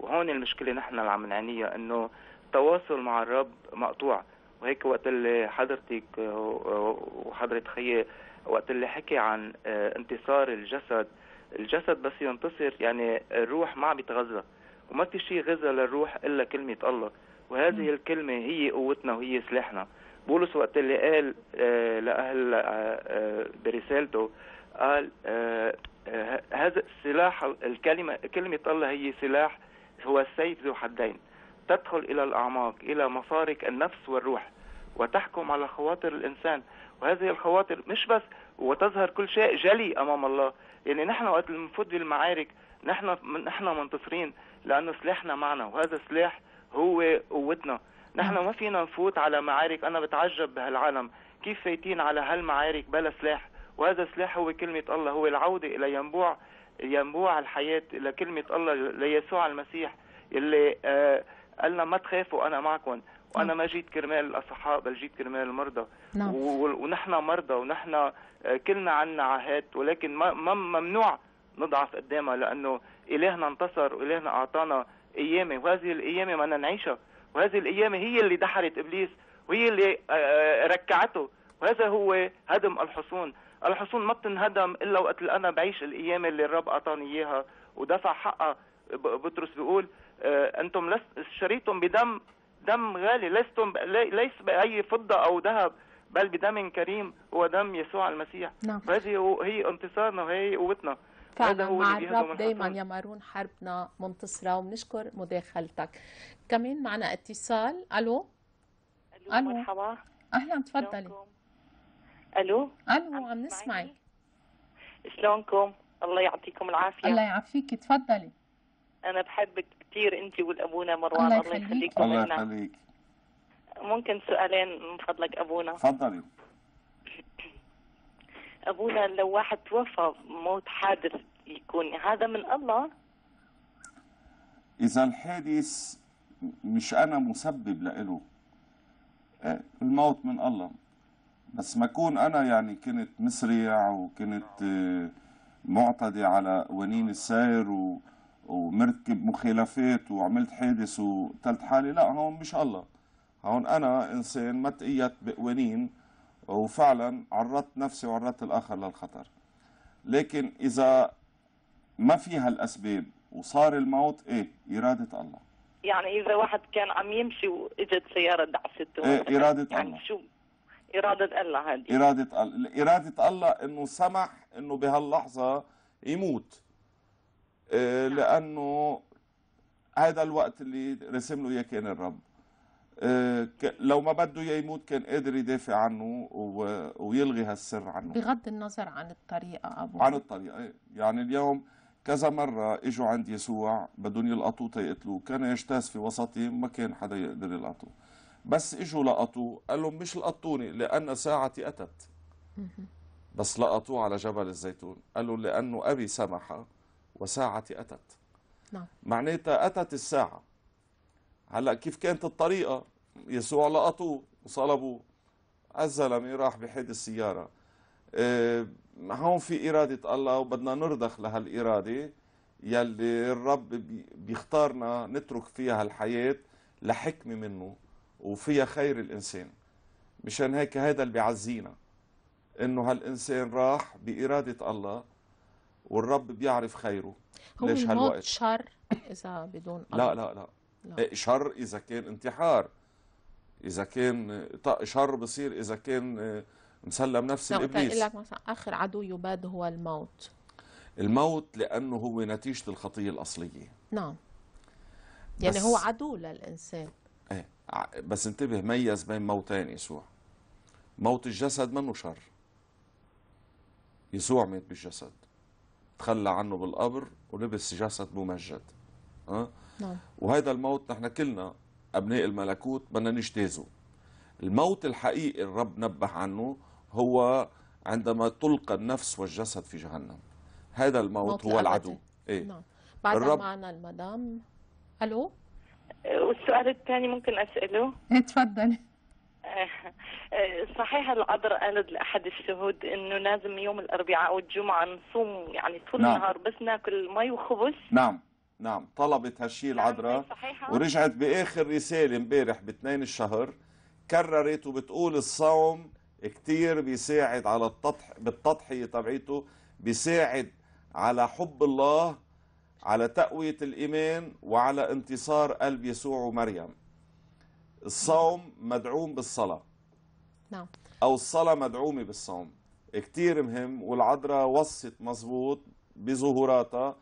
وهون المشكلة نحن اللي عم نعانيها أنه التواصل مع الرب مقطوع وهيك وقت اللي حضرتك آه، وحضرة خيي وقت اللي حكي عن انتصار الجسد الجسد بس ينتصر يعني الروح ما عم يتغذى وما في شيء غذى للروح الا كلمه الله وهذه الكلمه هي قوتنا وهي سلاحنا بولس وقت اللي قال آه، لاهل آه، آه، برسالته قال هذا السلاح الكلمه كلمه الله هي سلاح هو السيف ذو حدين تدخل الى الاعماق الى مصارك النفس والروح وتحكم على خواطر الانسان وهذه الخواطر مش بس وتظهر كل شيء جلي امام الله يعني نحن وقت بنفوت المعارك نحن نحن منتصرين لانه سلاحنا معنا وهذا السلاح هو قوتنا نحن ما فينا نفوت على معارك انا بتعجب بهالعالم كيف فايتين على هالمعارك بلا سلاح وهذا سلاح هو كلمة الله هو العودة إلى ينبوع ينبوع الحياة إلى كلمة الله ليسوع المسيح اللي آه قالنا ما تخافوا أنا معكم وانا نعم. ما جيت كرمال الاصحاء بل جيت كرمال المرضى نعم. ونحن مرضى ونحن آه، كلنا عنا عاهات ولكن ما ممنوع نضعف قدامها لانه الهنا انتصر والهنا اعطانا قيامه وهذه القيامه ما نعيشها وهذه القيامه هي اللي دحرت ابليس وهي اللي آه، آه، ركعته وهذا هو هدم الحصون الحصون ما بتنهدم الا وقت اللي انا بعيش القيامه اللي الرب اعطاني اياها ودفع حقها بطرس بيقول انتم لست شريتم بدم دم غالي لستم ليس بأي فضة أو ذهب بل بدم كريم هو دم يسوع المسيح نعم. هذه هي انتصارنا وهي قوتنا فعلا هو مع الرب دايما يا مارون حربنا منتصرة وبنشكر مداخلتك كمان معنا اتصال ألو ألو مرحبا أهلا تفضلي ألو ألو عم نسمعك شلونكم الله يعطيكم العافية الله يعافيك تفضلي أنا بحبك كثير انت والابونا مروان الله يخليكم الله يخليك ممكن سؤالين من فضلك ابونا تفضلي ابونا لو واحد توفى موت حادث يكون هذا من الله اذا الحادث مش انا مسبب لإله آه، الموت من الله بس ما اكون انا يعني كنت مسرع وكنت آه، معتدي على قوانين السير و ومركب مخالفات وعملت حادث وقتلت حالي لا هون مش الله هون انا انسان ما تقيت بقوانين وفعلا عرضت نفسي وعرضت الاخر للخطر لكن اذا ما في هالاسباب وصار الموت ايه اراده الله يعني اذا واحد كان عم يمشي واجت سياره دعسته ايه اراده يعني الله شو اراده الله هذه اراده الله اراده الله انه سمح انه بهاللحظه يموت آه، لانه هذا الوقت اللي رسم له اياه كان الرب آه، لو ما بده يموت كان قادر يدافع عنه ويلغي هالسر عنه بغض النظر عن الطريقه ابو عن الطريقه إيه. يعني اليوم كذا مرة اجوا عند يسوع بدهم يلقطوه تيقتلوه، كان يجتاز في وسطهم ما كان حدا يقدر يلقطوه. بس اجوا لقطوه، قال لهم مش لقطوني لأن ساعتي أتت. بس لقطوه على جبل الزيتون، قال لهم لأنه أبي سمح وساعتي أتت نعم معناتها أتت الساعة هلا كيف كانت الطريقة يسوع لقطوه وصلبوه الزلمة راح بحيد السيارة أه هون في إرادة الله وبدنا نرضخ لهالإرادة يلي الرب بيختارنا نترك فيها الحياة لحكمة منه وفيها خير الإنسان مشان هيك هذا اللي بيعزينا إنه هالإنسان راح بإرادة الله والرب بيعرف خيره هو ليش هالوقت شر اذا بدون لا لا لا, لا. إيه، شر اذا كان انتحار اذا كان شر بصير اذا كان آه، مسلم نفسي لابليس اقول لك مثلا اخر عدو يباد هو الموت الموت لانه هو نتيجه الخطيه الاصليه نعم يعني هو عدو للانسان ايه بس انتبه ميز بين موتين يسوع موت الجسد منه شر يسوع مات بالجسد تخلى عنه بالقبر ولبس جسد ممجد أه؟ نعم. وهذا الموت نحن كلنا أبناء الملكوت بدنا نجتازه الموت الحقيقي الرب نبه عنه هو عندما تلقى النفس والجسد في جهنم هذا الموت هو العدو إيه؟ نعم. بعد الرب... معنا المدام ألو والسؤال الثاني ممكن أسأله تفضل آه، آه، صحيح العذر قالت لأحد الشهود إنه لازم يوم الأربعاء والجمعة نصوم يعني طول نعم. النهار بس ناكل مي وخبز نعم نعم طلبت هالشيء آه، العذراء إيه، ورجعت بآخر رسالة امبارح باثنين الشهر كررت وبتقول الصوم كثير بيساعد على التضح بالتضحية تبعيته بيساعد على حب الله على تقوية الإيمان وعلى انتصار قلب يسوع ومريم الصوم مدعوم بالصلاة نعم أو الصلاة مدعومة بالصوم كتير مهم والعذراء وصت مظبوط بظهوراتها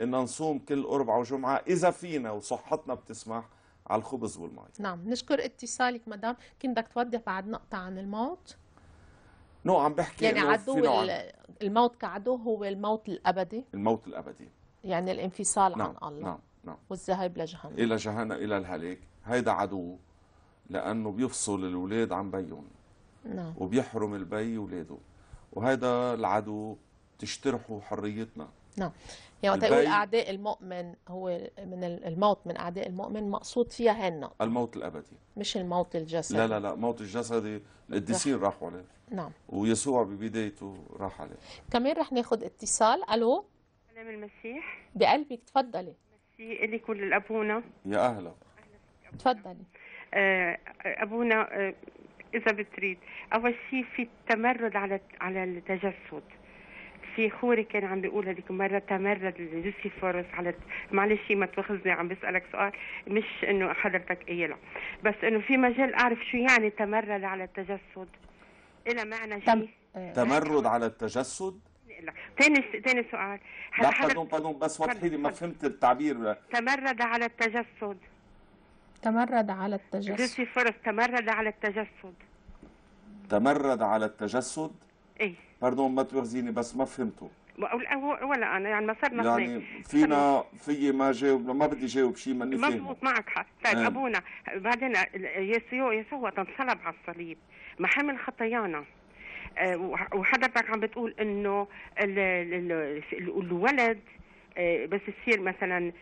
إن نصوم كل أربعة وجمعة إذا فينا وصحتنا بتسمح على الخبز والماء نعم نشكر اتصالك مدام كنت بدك توضح بعد نقطة عن الموت نو عم بحكي يعني عدو الموت كعدو هو الموت الأبدي الموت الأبدي يعني الانفصال نعم. عن الله نعم. نعم. والذهاب لجهنم إلى جهنم إلى الهلاك هيدا عدو لانه بيفصل الاولاد عن بيهم نعم وبيحرم البي ولاده وهذا العدو تشترحوا حريتنا نعم يعني وقت يقول اعداء المؤمن هو من الموت من اعداء المؤمن مقصود فيها هن الموت الابدي مش الموت الجسدي لا لا لا موت الجسدي القديسين رح. راحوا عليه نعم ويسوع ببدايته راح عليه كمان رح ناخذ اتصال الو سلام المسيح بقلبك تفضلي مسيح الك الابونا يا اهلا تفضلي آه، ابونا اذا آه، بتريد اول شيء في التمرد على على التجسد في خوري كان عم بيقول هذيك مره تمرد لوسيفورس على معلش ما تاخذني عم بسالك سؤال مش انه حضرتك إيه، لا بس انه في مجال اعرف شو يعني تمرد على التجسد إلى معنى شيء تمرد على التجسد لا ثاني سؤال لا قدوم قدوم بس وضحي لي ما فهمت التعبير تمرد على التجسد تمرد على التجسد لوسيفروس تمرد على التجسد تمرد على التجسد ايه باردون ما تورزيني بس ما فهمته ولا انا يعني ما صرنا يعني فينا في ما جاوب ما بدي جاوب شيء ماني فاهم مضبوط معك حق طيب ايه. ابونا بعدين يسوع يسوع انصلب على الصليب ما حمل خطايانا آه، وحضرتك عم بتقول انه الولد آه، بس يصير مثلا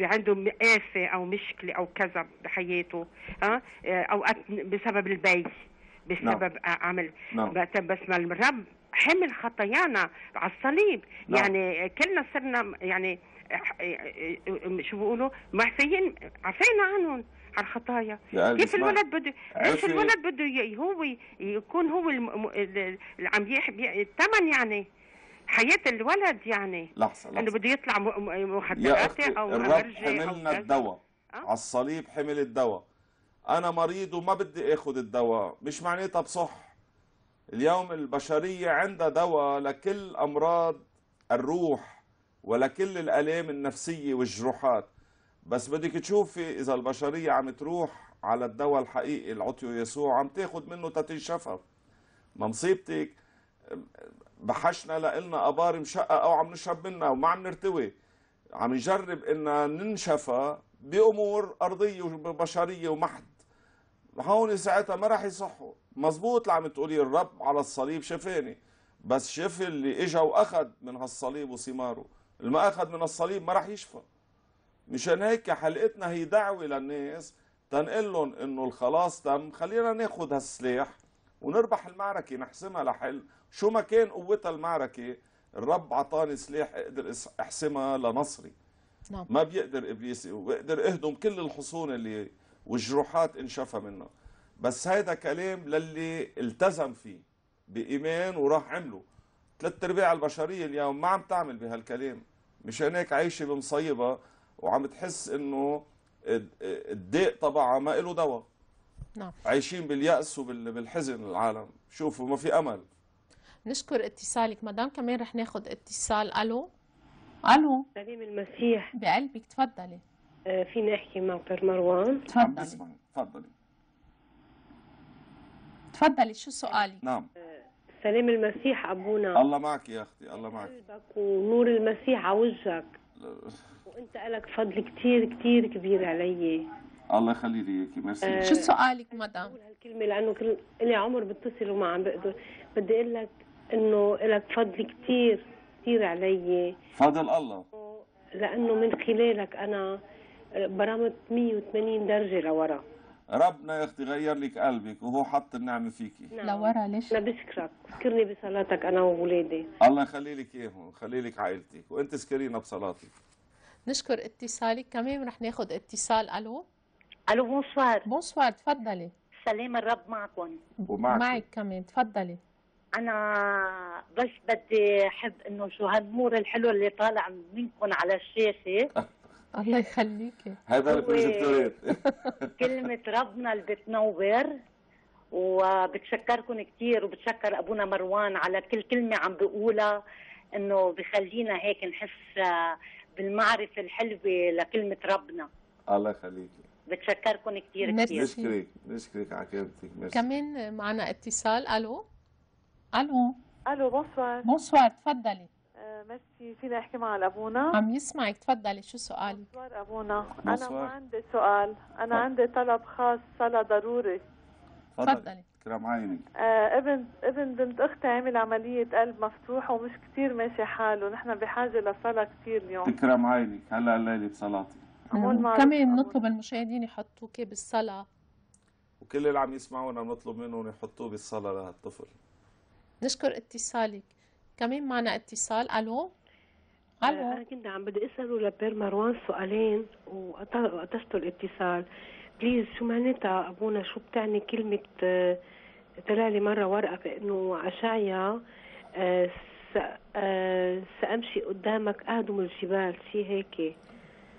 عندهم آفة أو مشكلة أو كذا بحياته ها أوقات بسبب البي بسبب نعم. عمل نعم. بس ما الرب حمل خطايانا على الصليب نعم. يعني كلنا صرنا يعني شو بيقولوا معفيين عفينا عنهم على الخطايا كيف الولد بده كيف الولد بده هو يكون هو اللي عم يحب الثمن يعني حياه الولد يعني لحظه لحظه انه بده يطلع مخدراتي او الرب حملنا الدواء أه؟ على الصليب حمل الدواء انا مريض وما بدي اخذ الدواء مش معناتها بصح اليوم البشريه عندها دواء لكل امراض الروح ولكل الالام النفسيه والجروحات بس بدك تشوفي اذا البشريه عم تروح على الدواء الحقيقي اللي يسوع عم تاخذ منه تتشفى ما مصيبتك بحشنا لنا ابار مشقه او عم نشرب منها وما عم نرتوي عم نجرب ان ننشفى بامور ارضيه وبشريه ومحد هون ساعتها ما راح يصحوا مزبوط اللي عم تقولي الرب على الصليب شفاني بس شف اللي اجا واخذ من هالصليب وثماره اللي ما اخذ من الصليب ما راح يشفى مشان هيك حلقتنا هي دعوه للناس تنقل لهم انه الخلاص تم خلينا ناخذ هالسلاح ونربح المعركه نحسمها لحل شو ما كان قوتها المعركة الرب عطاني سلاح اقدر احسمها لنصري نعم. ما بيقدر ابليس وبقدر اهدم كل الحصون اللي والجروحات انشفى منها بس هيدا كلام للي التزم فيه بايمان وراح عمله ثلاث ارباع البشريه اليوم ما عم تعمل بهالكلام مشان هيك عايشه بمصيبه وعم تحس انه الضيق طبعا ما له دواء نعم عايشين بالياس وبالحزن العالم شوفوا ما في امل نشكر اتصالك مدام كمان رح ناخذ اتصال الو الو سليم المسيح بقلبك تفضلي آه فيني احكي مع مروان تفضلي تفضلي شو سؤالك نعم آه، سلام المسيح ابونا الله معك يا اختي الله معك قلبك ونور المسيح على وجهك وانت لك فضل كثير كثير كبير علي الله يخلي لي اياكي ميرسي آه شو سؤالك مدام؟ هالكلمه لانه كل لي عمر بتصل وما عم بقدر بدي اقول لك انه لك فضل كثير كثير علي فضل الله لانه من خلالك انا آه، برمت 180 درجه لورا ربنا يا اختي غير لك قلبك وهو حط النعمه فيكي نعم. لورا ليش؟ انا بشكرك بشكرني بصلاتك انا واولادي الله يخلي لك اياهم يخلي لك عائلتك وانت اذكرينا بصلاتك نشكر اتصالك كمان رح ناخذ اتصال الو الو بونسوار بونسوار تفضلي سلام الرب معكم ومعك معك كمان تفضلي انا بس بدي احب انه شو هالنور الحلو اللي طالع منكم على الشاشه الله يخليكي هذا البروجيكتورات كلمه ربنا اللي بتنور وبتشكركم كثير وبتشكر ابونا مروان على كل كلمه عم بقولها انه بخلينا هيك نحس بالمعرفه الحلوه لكلمه ربنا الله يخليكي بتشكركم كثير كثير نشكرك نشكرك على كلمتك كمان معنا اتصال الو الو الو بونسوار بونسوار تفضلي آه ميرسي فينا احكي مع الابونا عم يسمعك تفضلي شو سؤالك بونسوار ابونا بونسوار. انا ما عندي سؤال انا ف... عندي طلب خاص صلاه ضروري تفضلي كرم عينك آه ابن ابن بنت اختي عمل عمليه قلب مفتوح ومش كثير ماشي حاله نحن بحاجه لصلاه كثير اليوم تكرم عينك هلا الليله بصلاتي كمان بنطلب المشاهدين يحطوك بالصلاه وكل اللي عم يسمعونا بنطلب منهم يحطوه بالصلاه لهالطفل نشكر اتصالك كمان معنا اتصال الو الو انا آه، كنت عم بدي اساله لبير مروان سؤالين وقطشته الاتصال بليز شو معناتها ابونا شو بتعني كلمه آه، طلع لي مره ورقه بانه عشايا آه، سامشي قدامك اهدم الجبال شي هيك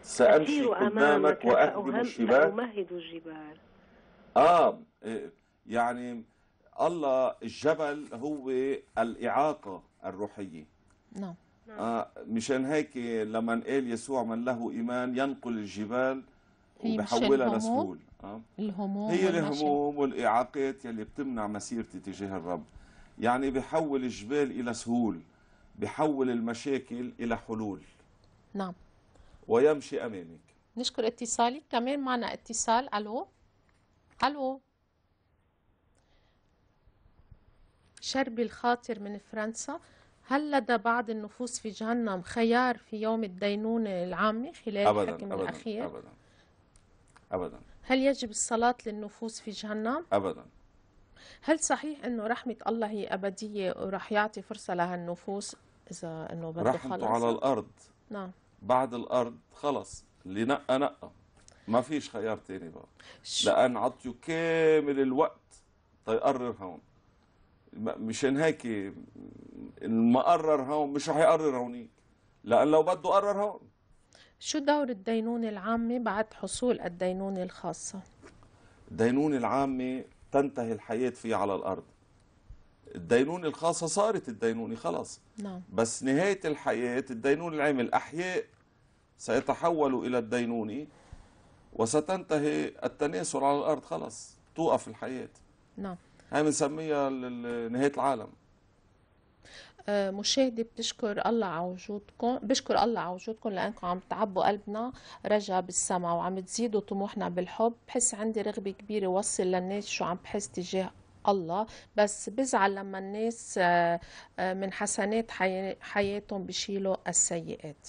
سامشي قدامك واهدم الجبال امهد الجبال اه إيه، يعني الله الجبل هو الإعاقة الروحية نعم آه مشان هيك لما قال يسوع من له إيمان ينقل الجبال وبحولها لسهول آه. الهموم هي الهموم والإعاقات يلي بتمنع مسيرتي تجاه الرب يعني بحول الجبال إلى سهول بحول المشاكل إلى حلول نعم ويمشي أمامك نشكر اتصالك كمان معنا اتصال ألو ألو شربي الخاطر من فرنسا هل لدى بعض النفوس في جهنم خيار في يوم الدينونة العامة خلال أبداً الحكم أبداً الأخير؟ أبداً أبداً هل يجب الصلاة للنفوس في جهنم؟ أبداً هل صحيح أنه رحمة الله هي أبدية وراح يعطي فرصة لهالنفوس إذا أنه بده خلص؟ رحمته على الأرض نعم بعد الأرض خلص اللي نقى نقى ما فيش خيار تاني بقى لأن عطيه كامل الوقت تيقرر هون مشان هيك المقرر هون مش رح يقرر هونيك لان لو بده قرر هون شو دور الدينونة العامة بعد حصول الدينونة الخاصة؟ الدينونة العامة تنتهي الحياة فيها على الأرض الدينونة الخاصة صارت الدينونة خلاص نعم. بس نهاية الحياة الدينونة العامة الأحياء سيتحولوا إلى الدينونة وستنتهي التناسل على الأرض خلاص توقف الحياة نعم هاي بنسميها نهايه العالم آه، مشاهدي بتشكر الله على وجودكم بشكر الله على وجودكم لانكم عم تعبوا قلبنا رجا بالسما وعم تزيدوا طموحنا بالحب بحس عندي رغبه كبيره وصل للناس شو عم بحس تجاه الله بس بزعل لما الناس آه، آه، من حسنات حياتهم بشيلوا السيئات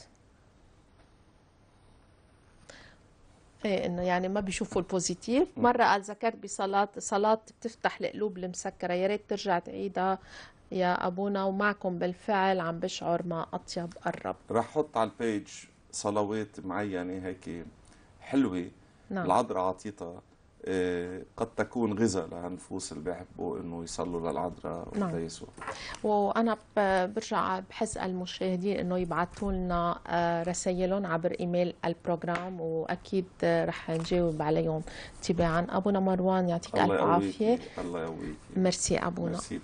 ايه انه يعني ما بيشوفوا البوزيتيف مره قال ذكرت بصلاه صلاه بتفتح القلوب المسكره يا ريت ترجع تعيدها يا ابونا ومعكم بالفعل عم بشعر ما اطيب الرب رح احط على البيج صلوات معينه هيك حلوه نعم. العذراء عطيتها آه، قد تكون غذاء لنفوس اللي بيحبوا انه يصلوا للعذراء نعم. يسوع وانا برجع بحس المشاهدين انه يبعثوا لنا آه، رسائلهم عبر ايميل البروجرام واكيد آه، رح نجاوب عليهم تباعا ابونا مروان يعطيك الف عافيه الله يقويك ميرسي ابونا ميرسي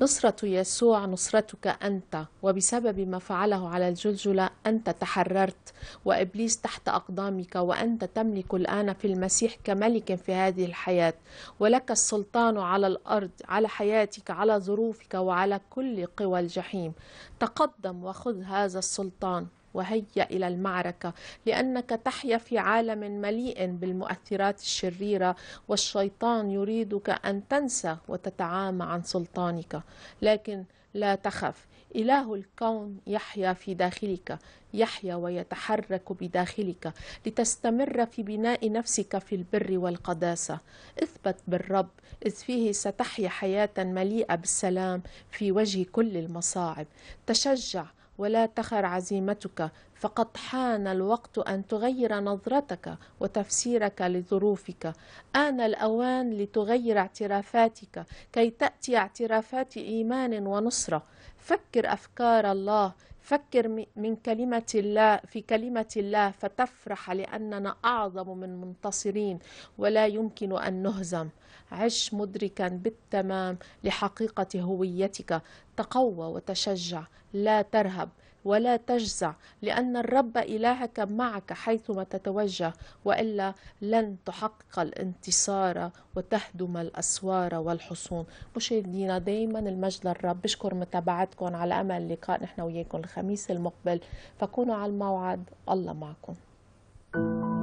نصرة يسوع نصرتك أنت وبسبب ما فعله على الجلجلة أنت تحررت وإبليس تحت أقدامك وأنت تملك الآن في المسيح كملك في هذه الحياة ولك السلطان على الأرض على حياتك على ظروفك وعلى كل قوى الجحيم تقدم وخذ هذا السلطان وهيا إلى المعركة لأنك تحيا في عالم مليء بالمؤثرات الشريرة والشيطان يريدك أن تنسى وتتعامى عن سلطانك لكن لا تخف إله الكون يحيا في داخلك يحيا ويتحرك بداخلك لتستمر في بناء نفسك في البر والقداسة اثبت بالرب إذ فيه ستحيا حياة مليئة بالسلام في وجه كل المصاعب تشجع ولا تخر عزيمتك فقد حان الوقت أن تغير نظرتك وتفسيرك لظروفك آن الأوان لتغير اعترافاتك كي تأتي اعترافات إيمان ونصرة فكر أفكار الله فكر من كلمة الله في كلمة الله فتفرح لأننا أعظم من منتصرين ولا يمكن أن نهزم عش مدركا بالتمام لحقيقة هويتك تقوى وتشجع لا ترهب ولا تجزع لأن الرب إلهك معك حيثما تتوجه وإلا لن تحقق الانتصار وتهدم الأسوار والحصون مشاهدينا دايما المجد للرب بشكر متابعتكم على أمل لقاء نحن وياكم الخميس المقبل فكونوا على الموعد الله معكم thank you